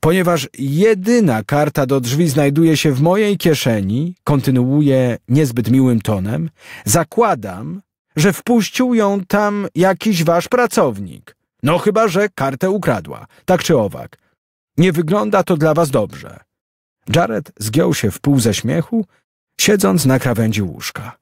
Ponieważ jedyna karta do drzwi znajduje się w mojej kieszeni, kontynuuje niezbyt miłym tonem, zakładam, że wpuścił ją tam jakiś wasz pracownik. No chyba, że kartę ukradła, tak czy owak. Nie wygląda to dla was dobrze. Jared zgiął się w pół ze śmiechu, siedząc na krawędzi łóżka.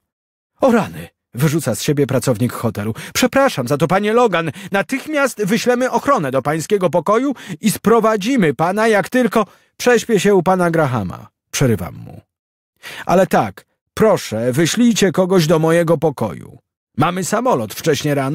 O rany! wyrzuca z siebie pracownik hotelu. Przepraszam za to, panie Logan. Natychmiast wyślemy ochronę do pańskiego pokoju i sprowadzimy pana, jak tylko prześpię się u pana Grahama. Przerywam mu. Ale tak, proszę, wyślijcie kogoś do mojego pokoju. Mamy samolot wcześnie rano.